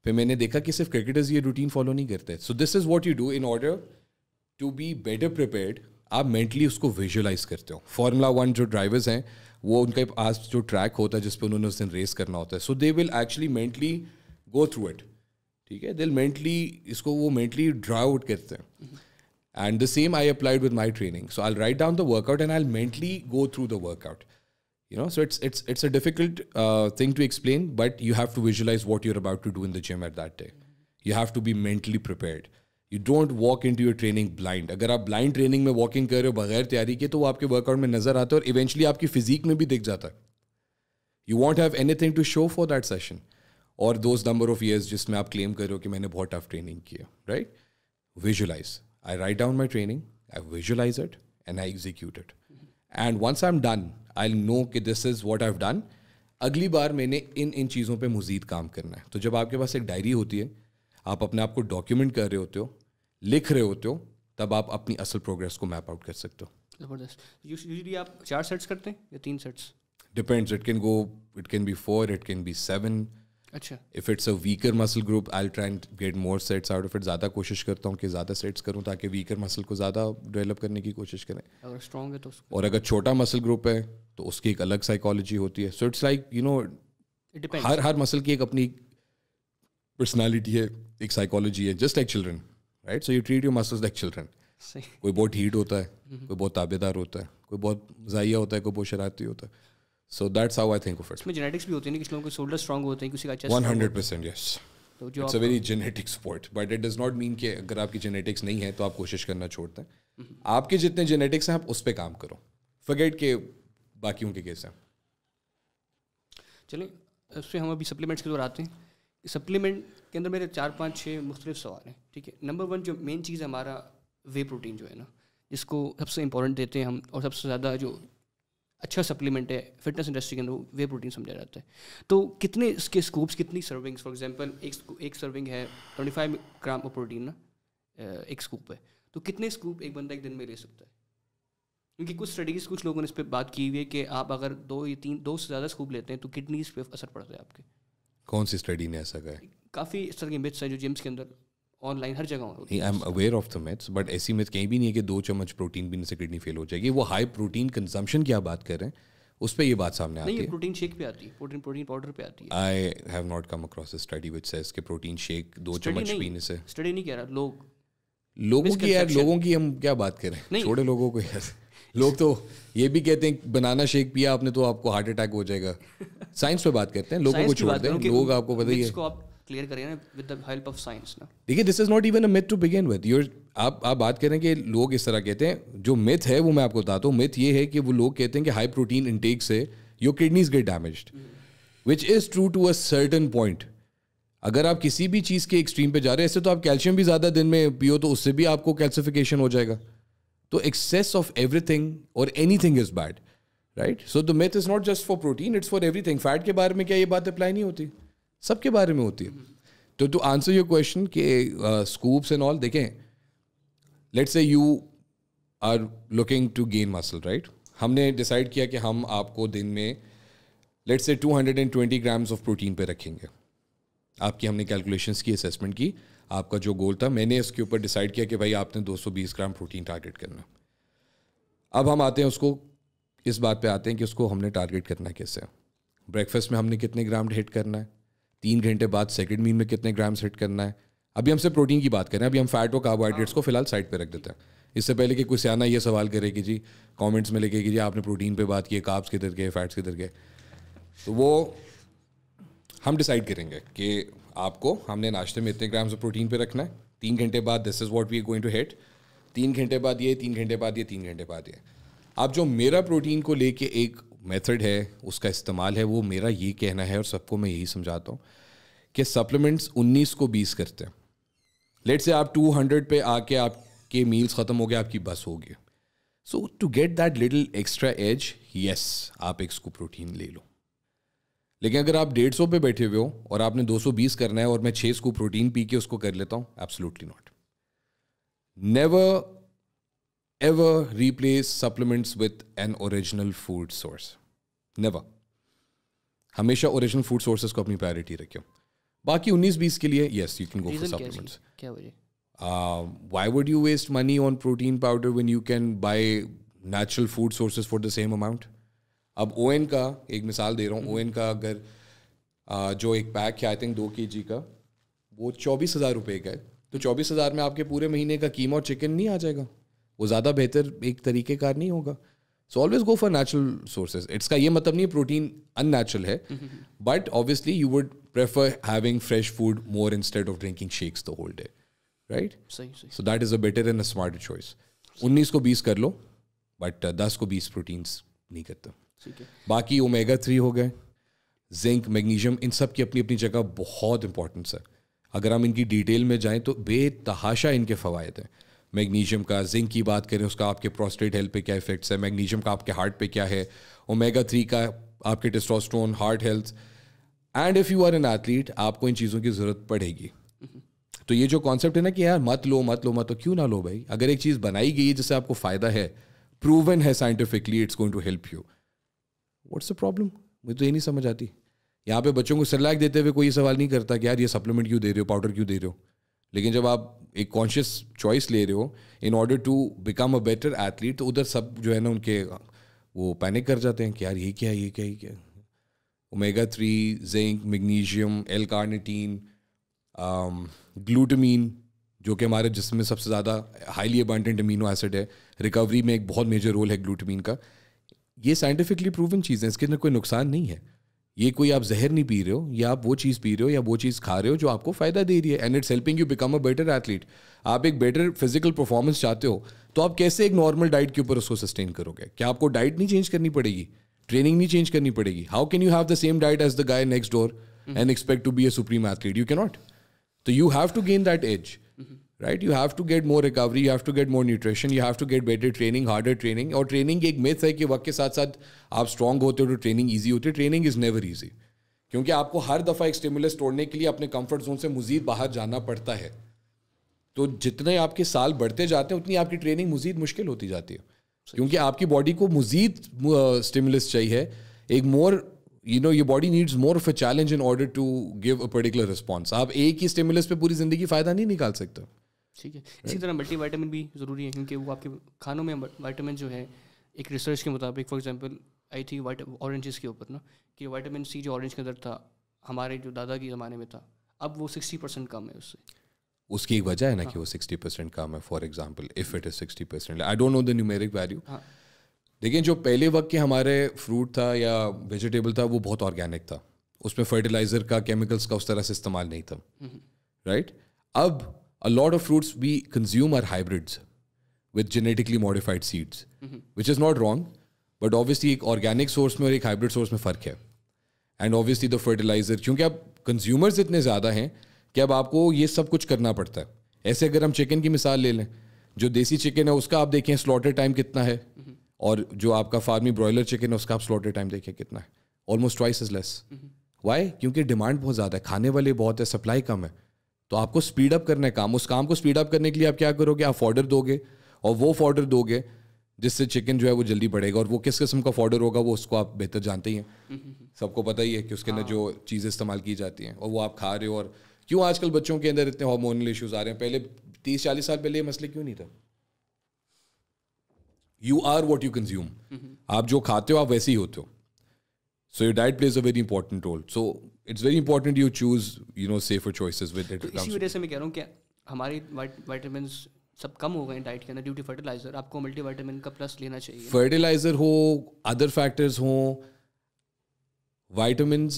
फिर मैंने देखा कि सिर्फ क्रिकेटर्स ये रूटीन फॉलो नहीं करते so this is what you do in order to be better prepared आप मेंटली उसको विजुअलाइज करते हो फार्मूला वन जो ड्राइवर्स हैं वो उनका आज जो ट्रैक होता है जिस पर उन्होंने उस दिन रेस करना होता है so they will actually mentally go through it ठीक है दिल मेंटली इसको वो मेंटली ड्रा आउट करते हैं and the same I applied with my training so I write down the workout and I mentally go through the workout you know so it's it's it's a difficult uh, thing to explain but you have to visualize what you're about to do in the gym at that day you have to be mentally prepared you don't walk into your training blind agar aap blind training mein walking kar rahe ho bagair taiyari ke to wo aapke workout mein nazar aata hai aur eventually aapki physique mein bhi dikh jata hai you won't have anything to show for that session or those number of years jisme aap claim kar rahe ho ki maine bahut tough training kiya right visualize i write down my training i visualize it and i execute it and once i'm done I know कि this is what I've done अगली बार मैंने इन इन चीज़ों पर मज़ीद काम करना है तो जब आपके पास एक डायरी होती है आप अपने आप को डॉक्यूमेंट कर रहे होते हो लिख रहे होते हो तब आप अपनी असल प्रोग्रेस को मैप आउट कर सकते हो ज़बरदस्त आप चार सेट्स करते हैं या तीन sets depends it can go it can be four it can be seven अच्छा if it's a weaker muscle group I try and get more sets out of it ज़्यादा कोशिश करता हूँ कि ज़्यादा सेट्स करूँ ताकि वीकर मसल को ज़्यादा डेवलप करने की कोशिश करें अगर स्ट्रॉग है तो उसको और अगर छोटा मसल ग्रुप है तो उसकी एक अलग साइकोलॉजी होती है so it's like you know हर हर मसल की एक अपनी पर्सनैलिटी है एक साइकोलॉजी है just like children right so you treat your muscles like children कोई बहुत हीट होता है हम्म। कोई बहुत ताबेदार होता है कोई बहुत मजाइया होता है कोई बहुत शरारती होता है so that's how I think of it इसमें जेनेटिक्स भी होती है ना कुछ लोगों के शोल्डर स्ट्रांग होते हैं किसी का chest 100% yes it's a very genetic sport but it does not mean कि अगर आपकी जेनेटिक्स नहीं है तो आप कोशिश करना छोड़ दें हम्म। आपके जितने जेनेटिक्स हैं आप उस पर काम करो फगेट के बाकियों के केस हैं चलिए उससे हम अभी सप्लीमेंट्स की ओर आते हैं सप्लीमेंट के अंदर मेरे चार पाँच छः मुख्तलिफ सवाल हैं ठीक है नंबर वन जो मेन चीज़ है हमारा वे प्रोटीन जो है ना जिसको सबसे इम्पोर्टेंट देते हैं हम और सबसे ज़्यादा जो अच्छा सप्लीमेंट है फिटनेस इंडस्ट्री के अंदर वे प्रोटीन समझा जाता है तो कितने इसके स्कोप्स कितनी सर्विंग्स फॉर एग्जांपल एक एक सर्विंग है twenty five gram of protein ना एक स्कूप है तो कितने स्कूप एक बंदा एक दिन में ले सकता है क्योंकि कुछ स्टडीज़ कुछ लोगों ने इस पर बात की हुई है कि आप अगर दो या तीन दो से ज़्यादा स्कूप लेते हैं तो किडनीज पे असर पड़ता है आपके कौन सी स्टडी ने ऐसा कहा काफ़ी इस तरह के मिथ्स हैं जो जिम्स के अंदर ऑनलाइन हर जगह I am aware of the myths but ऐसी मिथ कहीं भी नहीं है कि दो चम्मच प्रोटीन पीने से किडनी फेल हो जाएगी वो हाई प्रोटीन कंजम्पशन की आप बात कर रहे हैं उस पर ये बात सामने आती है प्रोटीन शेक पे आती है प्रोटीन प्रोटीन पाउडर पे आती है I have not come across a study which says कि प्रोटीन शेक दो चम्मच पीने से स्टडी नहीं कह रहा लोग लोगों की यार लोगों की हम क्या बात कर रहे हैं छोटे लोगों को यार लोग तो ये भी कहते हैं बनाना शेक पिया आपने तो आपको हार्ट अटैक हो जाएगा साइंस पे बात करते हैं लोगों को छोड़ दें लोग आपको पता ही बताइए क्लियर करें ना with the help of science ना देखिए this is not even a myth to begin with your आप आप बात कर रहे हैं कि लोग इस तरह कहते हैं जो मिथ है वो मैं आपको बताता हूँ मिथ ये है कि वो लोग कहते हैं कि हाई प्रोटीन इनटेक से your kidneys get damage which is true to a certain point अगर आप किसी भी चीज़ के एक्सट्रीम पे जा रहे हैं ऐसे तो आप कैल्शियम भी ज़्यादा दिन में पियो तो उससे भी आपको कैल्सिफिकेशन हो जाएगा तो एक्सेस ऑफ एवरीथिंग और anything is bad right so the myth is not just for protein it's for everything fat के बारे में क्या ये बात अप्लाई नहीं होती सबके बारे में होती है तो टू आंसर योर क्वेश्चन कि स्कूप्स एंड ऑल देखें let's say you are looking to gain muscle right हमने डिसाइड किया कि हम आपको दिन में let's say 220 grams of protein पे रखेंगे आपकी हमने कैलकुलेशंस की असेसमेंट की आपका जो गोल था मैंने इसके ऊपर डिसाइड किया कि भाई आपने 220 ग्राम प्रोटीन टारगेट करना अब हम आते हैं उसको इस बात पे आते हैं कि उसको हमने टारगेट करना कैसे ब्रेकफास्ट में हमने कितने ग्राम हिट करना है तीन घंटे बाद सेकेंड मील में कितने ग्राम्स हिट करना है अभी हमसे प्रोटीन की बात करें अभी हम फैट और कार्बोहाइड्रेट्स को फिलहाल साइड पर रख देते हैं इससे पहले कि कोई सियाना ये सवाल करे कि जी कमेंट्स में लिखे कि जी आपने प्रोटीन पे बात की है काब्स किधर गए फैट्स किधर गए तो वो हम डिसाइड करेंगे कि आपको हमने नाश्ते में इतने ग्राम्स ऑफ प्रोटीन पे रखना है तीन घंटे बाद this is what we going to hit तीन घंटे बाद ये तीन घंटे बाद ये तीन घंटे बाद ये आप जो मेरा प्रोटीन को लेके एक मेथड है उसका इस्तेमाल है वो मेरा ये कहना है और सबको मैं यही समझाता हूँ कि सप्लीमेंट्स 19 को 20 करते हैं लेट से आप 200 पे आके आपके मील्स ख़त्म हो गए आपकी बस हो गई so to get that little extra edge yes आप एक स्कूप प्रोटीन ले लो लेकिन अगर आप डेढ़ सौ पे बैठे हुए हो और आपने बीस करना है और मैं छः स्कूप प्रोटीन पी के उसको कर लेता हूँ absolutely not never ever replace supplements with an original food source. Never. हमेशा ओरिजिनल फूड सोर्सेज को अपनी प्रायोरिटी रखियो बाकी उन्नीस बीस के लिए yes you can go for supplements why would you waste money on protein powder when you can buy natural food sources for the same amount अब ओ का एक मिसाल दे रहा हूँ ओ हम्म। का अगर uh, जो एक पैक है आई थिंक दो के जी का वो चौबीस हज़ार रुपये का है तो चौबीस हज़ार में आपके पूरे महीने का कीमा और चिकन नहीं आ जाएगा वो ज़्यादा बेहतर एक तरीके कार नहीं होगा so always go for natural sources का ये मतलब नहीं प्रोटीन अननेचुरल है but obviously you would prefer having fresh food more instead of drinking shakes the whole day right so that is a better and a smart choice उन्नीस को बीस कर लो बट uh, दस को बीस प्रोटीन्स नहीं करता बाकी ओमेगा थ्री हो गए जिंक मैग्नीशियम इन सब की अपनी अपनी जगह बहुत इंपॉर्टेंस है अगर हम इनकी डिटेल में जाएं तो बेतहाशा इनके फ़वाद हैं मैग्नीशियम का जिंक की बात करें उसका आपके प्रोस्टेट हेल्थ पे क्या इफेक्ट्स है मैग्नीशियम का आपके हार्ट पे क्या है ओमेगा थ्री का आपके testosterone heart health and if you are an athlete आपको इन चीज़ों की ज़रूरत पड़ेगी तो ये जो कॉन्सेप्ट है ना कि यार मत लो मत लो मत लो तो क्यों ना लो भाई अगर एक चीज़ बनाई गई है जिससे आपको फ़ायदा है प्रूवन है scientifically it's going to help you what's the problem मुझे तो ये नहीं समझ आती यहाँ पे बच्चों को सलाह देते हुए कोई सवाल नहीं करता कि यार ये सप्लीमेंट क्यों दे रहे हो पाउडर क्यों दे रहे हो लेकिन जब आप एक कॉन्शियस चॉइस ले रहे हो in order to become a better athlete तो उधर सब जो है ना उनके वो पैनिक कर जाते हैं कि यार ये क्या ये क्या ये क्या omega three zinc magnesium L carnitine glutamine जो कि हमारे जिसम में सबसे ज़्यादा हाईली अबंडेंट अमीनो एसिड है रिकवरी में एक बहुत मेजर रोल है ग्लूटमीन का ये साइंटिफिकली प्रूवन चीज़ है इसके अंदर कोई नुकसान नहीं है ये कोई आप जहर नहीं पी रहे हो या आप वो चीज़ पी रहे हो या वो चीज़ खा रहे हो जो आपको फ़ायदा दे रही है and it's helping you become a better athlete आप एक बेटर फिजिकल परफॉर्मेंस चाहते हो तो आप कैसे एक नॉर्मल डाइट के ऊपर उसको सस्टेन करोगे क्या आपको डाइट नहीं चेंज करनी पड़ेगी ट्रेनिंग नहीं चेंज करनी पड़ेगी how can you have the same diet as the guy next door and expect to be a supreme athlete you cannot तो you have to gain that edge right you have to get more recovery you have to get more nutrition you have to get better training harder training और ट्रेनिंग एक मिथ है कि वक्त के साथ साथ आप स्ट्रॉन्ग होते हो तो ट्रेनिंग ईजी होती है ट्रेनिंग इज़ नेवर ईजी क्योंकि आपको हर दफ़ा एक स्टेमुलस तोड़ने के लिए अपने कम्फर्ट जोन से मज़ीद बाहर जाना पड़ता है तो जितने आपके साल बढ़ते जाते हैं उतनी आपकी ट्रेनिंग मज़ीद मुश्किल होती जाती है क्योंकि आपकी बॉडी को मज़ीद स्टिमुलस चाहिए एक more you know your body needs more of a challenge in order to give a particular response आप एक ही स्टिमुलस पे पूरी ज़िंदगी फ़ायदा नहीं निकाल सकते ठीक है इसी तरह वाइटामिन भी ज़रूरी है क्योंकि वो आपके खानों में वाइटामिन जो है एक रिसर्च के मुताबिक फॉर एग्जांपल आई थी वाइट ऑरेंजेस के ऊपर ना कि वाइटामिन सी जो ऑरेंज के अंदर था हमारे जो दादा के ज़माने में था अब वो सिक्सटी परसेंट कम है उससे उसकी एक वजह है ना कि हाँ। वो सिक्सटी परसेंट कम है for example if it is sixty percent I don't know the numeric value देखिए जो पहले वक्त के हमारे फ्रूट था या वेजिटेबल था वो बहुत ऑर्गेनिक था उसमें फर्टिलाइज़र का केमिकल्स का उस तरह से इस्तेमाल नहीं था राइट हम्म। अब a lot of fruits we consume are hybrids with genetically modified seeds, mm-hmm. which is not wrong, but obviously एक ऑर्गेनिक सोर्स में और एक हाइब्रिड सोर्स में फ़र्क है एंड obviously the फर्टिलाइजर क्योंकि अब कंज्यूमर्स इतने ज़्यादा हैं कि अब आपको ये सब कुछ करना पड़ता है ऐसे अगर हम चिकन की मिसाल ले लें जो देसी चिकन है उसका आप देखें स्लॉटर टाइम कितना है mm-hmm. और जो आपका फार्मी ब्रॉयलर चिकन है उसका आप स्लॉटर टाइम देखें कितना है almost twice is less why क्योंकि डिमांड बहुत ज़्यादा है खाने वाले बहुत है सप्लाई कम है तो आपको स्पीड अप करने काम उस काम को स्पीड अप करने के लिए आप क्या करोगे आप फॉर्डर दोगे और वो फॉर्डर दोगे जिससे चिकन जो है वो जल्दी बढ़ेगा और वो किस किस्म का फॉर्डर होगा वो उसको आप बेहतर जानते ही हैं सबको पता ही है कि उसके अंदर जो हाँ। चीज़ें इस्तेमाल की जाती हैं और वो आप खा रहे हो और क्यों आजकल बच्चों के अंदर इतने हार्मोनल इश्यूज आ रहे हैं पहले तीस चालीस साल पहले ये मसले क्यों नहीं था you are what you consume आप जो खाते हो आप वैसे ही होते हो so your diet plays a very important role so it's very important you choose you know safer choices with it इसी वजह से मैं कह रहा हूँ कि हमारे वाइटामिन सब कम हो गए डाइट के अंदर ड्यूटी फर्टिलाइजर आपको मल्टीविटामिन का प्लस लेना चाहिए फर्टिलाइजर हो अदर फैक्टर्स हो वाइटामिन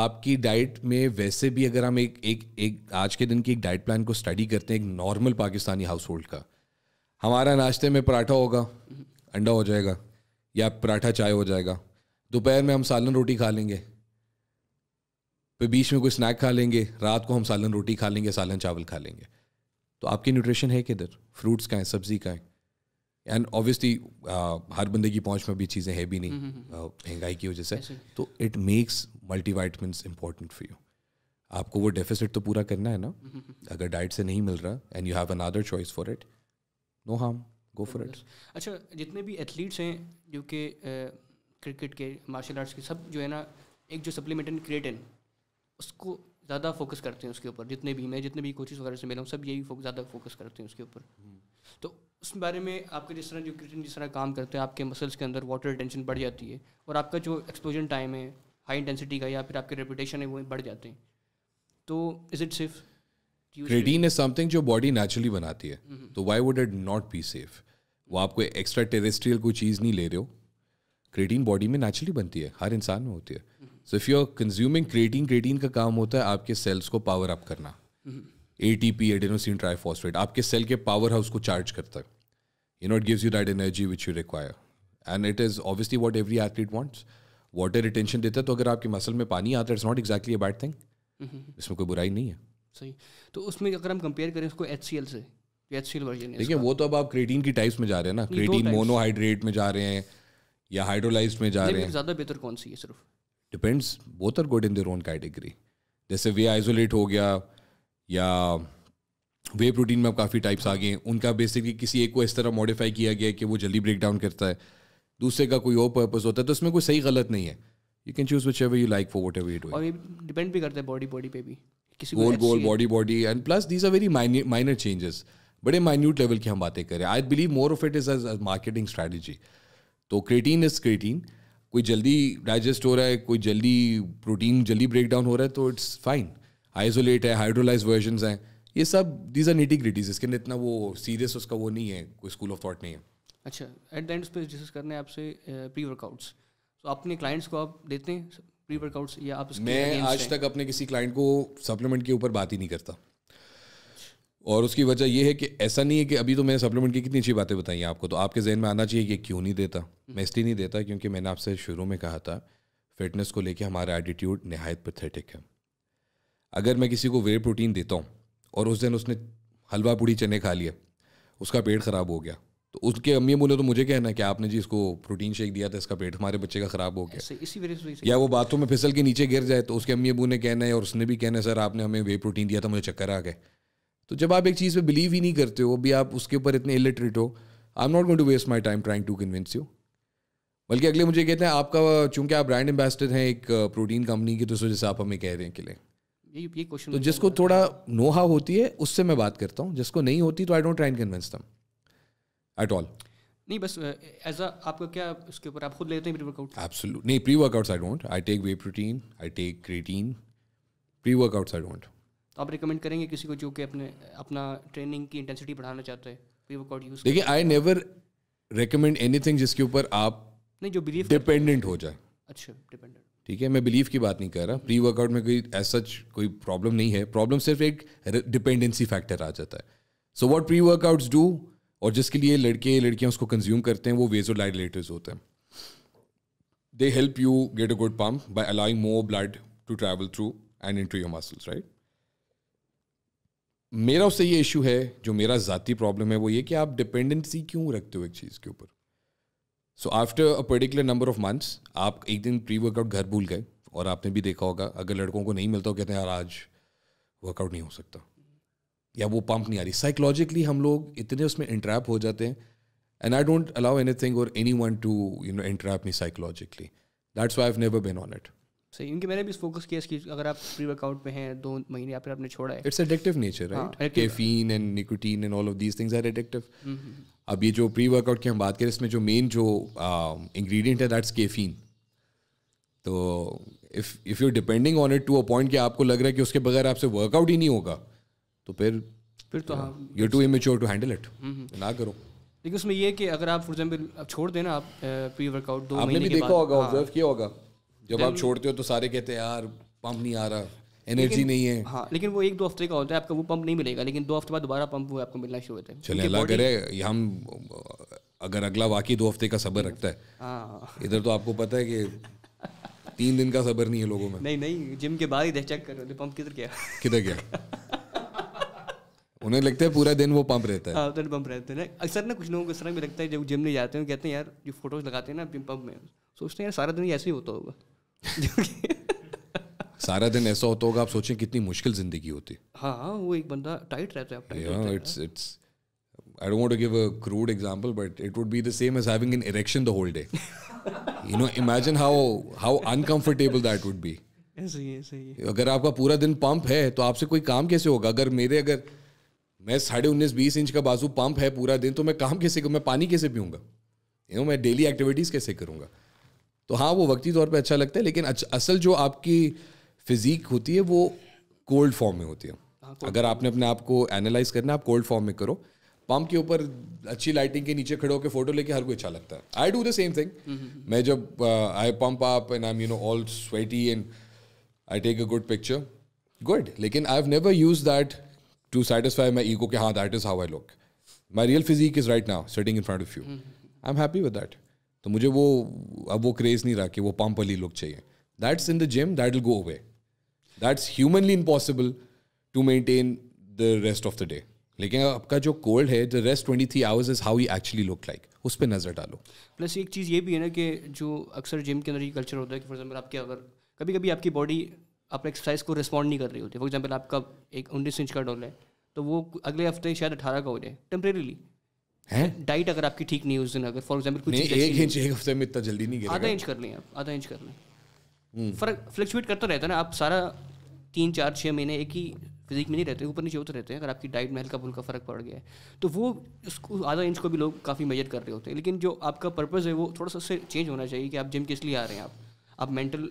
आपकी डाइट में वैसे भी अगर हम एक एक एक आज के दिन की एक डाइट प्लान को स्टडी करते हैं एक नॉर्मल पाकिस्तानी हाउस होल्ड का हमारा नाश्ते में पराठा होगा अंडा हो जाएगा या पराठा चाय हो जाएगा दोपहर में हम सालन रोटी खा लेंगे फिर बीच में कोई स्नैक खा लेंगे रात को हम सालन रोटी खा लेंगे सालन चावल खा लेंगे तो आपकी न्यूट्रिशन है किधर फ्रूट्स का है सब्जी का है एंड ऑब्वियसली हर बंदे की पहुंच में भी चीज़ें है भी नहीं हम्म, हम्म, हम्म। महंगाई की वजह से तो it makes multivitamin important for you आपको वो डेफिसिट तो पूरा करना है ना अगर डाइट से नहीं मिल रहा and you have another choice for it no harm go for it अच्छा जितने भी एथलीट्स हैं जो कि क्रिकेट के मार्शल आर्ट्स के सब जो है ना एक जो सप्लीमेंट क्रिएटिन उसको ज़्यादा फोकस करते हैं उसके ऊपर जितने भी मैं जितने भी कोचिज वगैरह से मिला हूँ सब यही फोक, ज़्यादा फोकस करते हैं उसके ऊपर तो उस बारे में आपके जिस तरह जो क्रिटिन जिस तरह काम करते हैं आपके मसल्स के अंदर वाटर टेंशन बढ़ जाती है और आपका जो एक्सपोजन टाइम है हाई इंटेंसिटी का या फिर आपके रेपुटेशन है वो बढ़ जाते हैं तो is it safe creatine is something जो बॉडी नेचुरली बनाती है हम्म, हम्म। तो why would it not be safe वो आपको एक्स्ट्रा टेरेस्ट्रियल कोई चीज़ नहीं ले रहे हो क्रिटीन बॉडी में नेचुरली बनती है हर इंसान में होती है हम्म। So if you are consuming creatine creatine का काम होता है आपके सेल्स को पावर अप करना A T P adenosine triphosphate आपके सेल के पावर हाउस को चार्ज करता है you not it gives you that energy which you require and it is obviously what every athlete wants water retention देता है तो अगर आपके मसल में पानी आता है it's not exactly a bad thing इसमें कोई बुराई नहीं है सही तो उसमें अगर हम कंपेयर करें उसको एच सी एल से एच सी एल वर्जन देखिए वो तो अब आप क्रेटीन की टाइप्स में जा रहे हैं ना क्रेटीन मोनोहाइड्रेट में जा रहे हैं या हाइड्रोलाइज में जा रहे हैं ज़्यादा बेहतर कौन सी है सिर्फ depends both are good in their own category जैसे वे आइसोलेट हो गया या वे प्रोटीन में अब काफ़ी टाइप्स आ गए हैं उनका बेसिकली किसी एक को इस तरह मॉडिफाई किया गया है कि वो जल्दी ब्रेक डाउन करता है दूसरे का कोई और पर्पज़ होता है तो उसमें कोई सही गलत नहीं है you can choose whichever you like for whatever you do depend भी करता है बॉडी बॉडी पे भी किसी goal goal body body and plus these are very minor changes बड़े माइन्यूट लेवल की हम बातें करें I believe more of it is as marketing strategy तो क्रेटीन इज क्रेटीन कोई जल्दी डाइजेस्ट हो रहा है कोई जल्दी प्रोटीन जल्दी ब्रेक डाउन हो रहा है तो इट्स फाइन आइसोलेट है हाइड्रोलाइज वर्जन हैं ये सब दीज आर निटी ग्रिटीज इसके अंदर इतना वो सीरियस उसका वो नहीं है कोई स्कूल ऑफ थॉट नहीं है अच्छा एट द एंड पे डिस्कस करने हैं आपसे प्री वर्कआउट्स तो अपने क्लाइंट्स को आप देते हैं प्री वर्कआउट्स या आप मैं आज तक अपने किसी क्लाइंट को सप्लीमेंट के ऊपर बात ही नहीं करता और उसकी वजह यह है कि ऐसा नहीं है कि अभी तो मैंने सप्लीमेंट की कितनी अच्छी बातें बताई आपको तो आपके जहन में आना चाहिए कि क्यों नहीं देता हम्म। मैं इसलिए नहीं देता क्योंकि मैंने आपसे शुरू में कहा था फिटनेस को लेकर हमारा एटीट्यूड नहायत पथेटिक है अगर मैं किसी को वे प्रोटीन देता हूँ और उस दिन उसने हलवा पूड़ी चने खा लिया उसका पेट ख़राब हो गया तो उसके अम्मी बोले तो मुझे कहना कि आपने जी इसको प्रोटीन शेक दिया था इसका पेट हमारे बच्चे का ख़राब हो गया इसी वजह से या वो बाथरूम में फिसल के नीचे गिर जाए तो उसके अम्मी अबू ने कहना है और उसने भी कहना है सर आपने हमें वे प्रोटीन दिया था मुझे चक्कर आ गए तो जब आप एक चीज़ पे बिलीव ही नहीं करते हो भी आप उसके ऊपर इतने इलिटरेट हो I am not going to waste my time trying to convince you बल्कि अगले मुझे कहते हैं आपका चूंकि आप ब्रांड एम्बेसडर हैं एक प्रोटीन uh, कंपनी की तो उस वजह से आप हमें कह रहे हैं कि लें ये ये क्वेश्चन तो जिसको थोड़ा नोहा होती है उससे मैं बात करता हूँ जिसको नहीं होती तो I don't try and convince them at all नहीं बस एज uh, आपका क्या उसके ऊपर आप खुद लेते हैं प्री वर्कआउट नहीं pre workouts I don't I take whey protein I take creatine pre workouts I don't तो आप रिकमेंड करेंगे किसी को जो कि अपने अपना ट्रेनिंग की इंटेंसिटी बढ़ाना चाहता है प्री वर्कआउट यूज देखिए आई नेवर रिकमेंड एनीथिंग जिसके ऊपर आप नहीं जो बिलीव डिपेंडेंट हो जाए अच्छा डिपेंडेंट ठीक है मैं बिलीव की बात नहीं कर रहा प्री वर्कआउट में कोई ऐसा सच कोई प्रॉब्लम नहीं है प्रॉब्लम सिर्फ एक डिपेंडेंसी फैक्टर आ जाता है so what pre workouts do और जिसके लिए लड़के लड़कियां उसको कंज्यूम करते हैं वो वेजो लाइडलेटर्स होते हैं they help you get a good pump by allowing more blood to travel through and into your muscles right मेरा उससे ये इशू है जो मेरा ज़ाती प्रॉब्लम है वो ये कि आप डिपेंडेंसी क्यों रखते हो एक चीज़ के ऊपर so after a particular number of months आप एक दिन प्री वर्कआउट घर भूल गए और आपने भी देखा होगा अगर लड़कों को नहीं मिलता हो कहते हैं यार आज वर्कआउट नहीं हो सकता या वो पंप नहीं आ रही साइकोलॉजिकली हम लोग इतने उसमें इंट्रैप हो जाते हैं and I don't allow anything और anyone to you know entrap me psychologically that's why have never been on it सही क्योंकि मैंने भी इस फोकस किया इसकी अगर आप प्री वर्कआउट में हैं दो महीने या फिर आपने छोड़ा है it's addictive nature right caffeine and nicotine and all of these things are addictive अब ये जो प्री वर्कआउट की हम बात करें इसमें जो मेन जो इंग्रेडिएंट um, है दैट्स कैफीन तो if if you depending on it to a point कि आपको लग रहा है कि उसके बगैर आपसे वर्कआउट ही नहीं होगा तो फिर फिर तो हाँ you too immature to handle it ना करो लेकिन उसमें ये कि अगर आप फॉर एग्जाम्पल छोड़ देना आप प्री वर्कआउट दो आपने भी देखा होगा ऑब्जर्व हाँ। किया होगा जब आप छोड़ते हो तो सारे कहते हैं यार पंप नहीं आ रहा एनर्जी नहीं है हाँ लेकिन वो एक दो हफ्ते का होता है आपका वो पंप नहीं मिलेगा लेकिन दो हफ्ते बाद दोबारा पंप वो आपको मिलना शुरू होता है चले अल्लाह करे हम अगर अगला वाकई दो हफ्ते का सबर रखता है हाँ। इधर तो आपको पता है कि तीन दिन का सबर नहीं है लोगों में नहीं नहीं जिम के बाद ही चेक करो पंप तो किधर गया किधर गया उन्हें लगता है पूरा दिन वो पंप रहता है हाँ उधर पंप रहते हैं अक्सर ना कुछ लोगों को इस तरह भी लगता है जब जिम में जाते हैं कहते हैं यार जो फोटोज लगाते हैं ना पंप में सोचते हैं यार सारा दिन ऐसे ही होता होगा सारा दिन ऐसा होता होगा आप सोचें कितनी मुश्किल जिंदगी होती हाँ, हाँ वो एक बंदा टाइट रहता है आप tight it's it's I don't want to give a crude example, but it would be the same as having an erection the whole day. you know, imagine how how uncomfortable that would be. ऐसे ही ऐसे ही अगर आपका पूरा दिन पंप है तो आपसे कोई काम कैसे होगा अगर मेरे अगर मैं साढ़े उन्नीस बीस इंच का बाजू पंप है पूरा दिन तो मैं काम कैसे मैं पानी कैसे पीऊँगा यू नो मैं डेली एक्टिविटीज़ कैसे करूँगा तो हाँ वो वक्ती तौर पे अच्छा लगता है लेकिन असल जो आपकी फिजीक होती है वो कोल्ड फॉर्म में होती है हाँ, अगर आपने अपने आप को एनालाइज करना आप कोल्ड फॉर्म में करो पंप के ऊपर अच्छी लाइटिंग के नीचे खड़े होकर फोटो लेके हर कोई अच्छा लगता है I do the same thing मैं जब I pump up and I am you know all sweaty and I take a good picture good लेकिन I have never use that to satisfy my ego के हाँ that is how I look my real physique is right now sitting in front of you I am happy with that तो मुझे वो अब वो क्रेज़ नहीं रहा कि वो पंप वाली लुक चाहिए that's in the gym that will go away that's humanly impossible to maintain the rest of the day लेकिन आपका जो कोल्ड है the rest twenty three hours is how you actually look like उस पर नज़र डालो प्लस एक चीज़ ये भी है ना कि जो अक्सर जिम के अंदर ये कल्चर होता है कि फॉर एग्जाम्पल आपके अगर कभी कभी आपकी बॉडी आप एक्सरसाइज को रिस्पॉन्ड नहीं कर रही होती फॉर एग्जाम्पल आपका एक उन्नीस इंच का डॉल है तो वो अगले हफ्ते शायद अठारह का हो जाए टेम्परेरीली डाइट अगर आपकी ठीक नहीं उस दिन अगर फॉर एग्जाम्पल एक इंच एक हफ्ते में इतना जल्दी नहीं आधा इंच कर लें आप आधा इंच कर लें हम्म। फर्क फ्लक्चुएट करता रहता है ना आप सारा तीन चार छः महीने एक ही फिजिक में नहीं रहते ऊपर नीचे होते रहते हैं अगर आपकी डाइट में हल्का फुल्का फ़र्क पड़ गया है तो वो उसको आधा इंच को भी लोग काफ़ी मेजर कर रहे होते हैं लेकिन जो आपका पर्पज़ है वो थोड़ा सा चेंज होना चाहिए कि आप जिम किस लिए आ रहे हैं आप आप मेंटल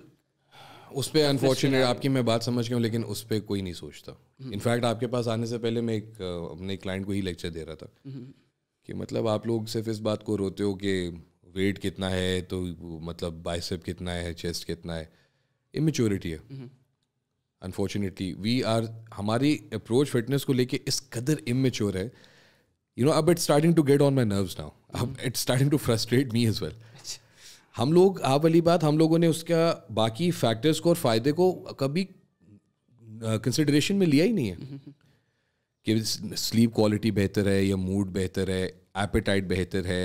उस पर अनफॉर्चुनेट आपकी मैं बात समझ गया लेकिन उस पर कोई नहीं सोचता इनफैक्ट हम्म। आपके पास आने से पहले मैं एक अपने क्लाइंट को ही लेक्चर दे रहा था हम्म। कि मतलब आप लोग सिर्फ इस बात को रोते हो कि वेट कितना है तो मतलब बाइसेप कितना है चेस्ट कितना है इमेच्योरिटी है अनफॉर्चुनेटली वी आर हमारी अप्रोच फिटनेस को लेके इस कदर इमेच्योर है यू नो अब it's starting to get on my nerve now अब it's starting to frustrate me as well हम लोग आप वाली बात हम लोगों ने उसका बाकी फैक्टर्स को और फायदे को कभी कंसिडरेशन uh, में लिया ही नहीं है हम्म, हम्म, हम्म। कि स्लीप क्वालिटी बेहतर है या मूड बेहतर है एपेटाइट बेहतर है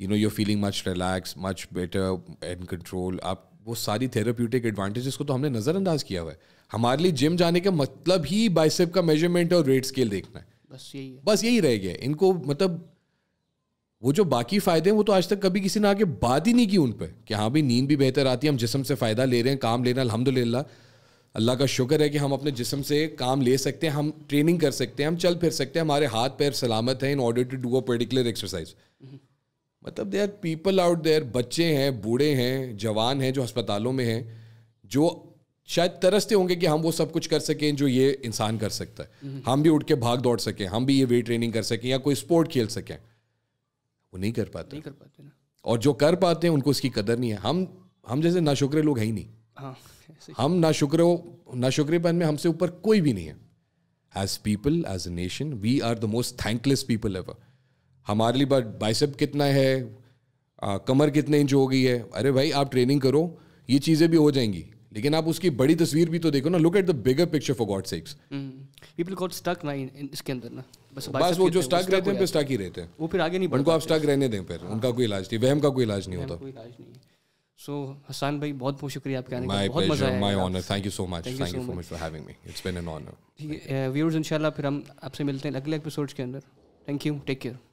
you know your feeling much relax much better and control आप वो सारी थेरापूटिक एडवांटेजेस को तो हमने नज़रअंदाज किया हुआ है हमारे लिए जिम जाने का मतलब ही बाइसेप का मेजरमेंट और रेट स्केल देखना है बस यही है। बस यही रह गया इनको मतलब वो जो बाकी फ़ायदे हैं वो तो आज तक कभी किसी ने आके बात ही नहीं की उन पर कि हाँ भाई नींद भी बेहतर आती है हम जिसम से फ़ायदा ले रहे हैं काम लेना अलहमदिल्ला अल्लाह का शुक्र है कि हम अपने जिसम से काम ले सकते हैं हम ट्रेनिंग कर सकते हैं हम चल फिर सकते हैं हमारे हाथ पैर सलामत हैं in order to do a particular exercise मतलब they are people out there बच्चे हैं बूढ़े हैं जवान हैं जो अस्पतालों में हैं जो शायद तरसते होंगे कि हम वो सब कुछ कर सकें जो ये इंसान कर सकता है हम भी उठ के भाग दौड़ सकें हम भी ये वेट ट्रेनिंग कर सकें या कोई स्पोर्ट खेल सकें वो नहीं कर पाते नहीं कर पाते ना और जो कर पाते हैं उनको इसकी कदर नहीं है हम हम जैसे नाशुक्रे लोग हैं ही नहीं हाँ हम ना ना शुक्रपन में हमसे ऊपर कोई भी नहीं है as people as a nation we are the most thankless people ever हमारे लिए बट बाइसेप कितना है आ, कमर कितने इंच हो गई है अरे भाई आप ट्रेनिंग करो ये चीज़ें भी हो जाएंगी लेकिन आप उसकी बड़ी तस्वीर भी तो देखो ना look at the bigger picture for God sakes people got stuck ना इसके अंदर ना बस बस वो जो स्टक रहते हैं फिर स्टक ही रहते हैं वो फिर आगे नहीं उनको आप स्टक रहने दें फिर उनका कोई इलाज नहीं वहम का कोई इलाज नहीं होता नहीं सो हसान भाई बहुत बहुत शुक्रिया आपके आने का बहुत मजा आया my honour thank you so much thank you so much for having me it's been an honour viewers इंशाल्लाह फिर हम आपसे मिलते हैं अगले एपिसोड्स के अंदर थैंक यू टेक केयर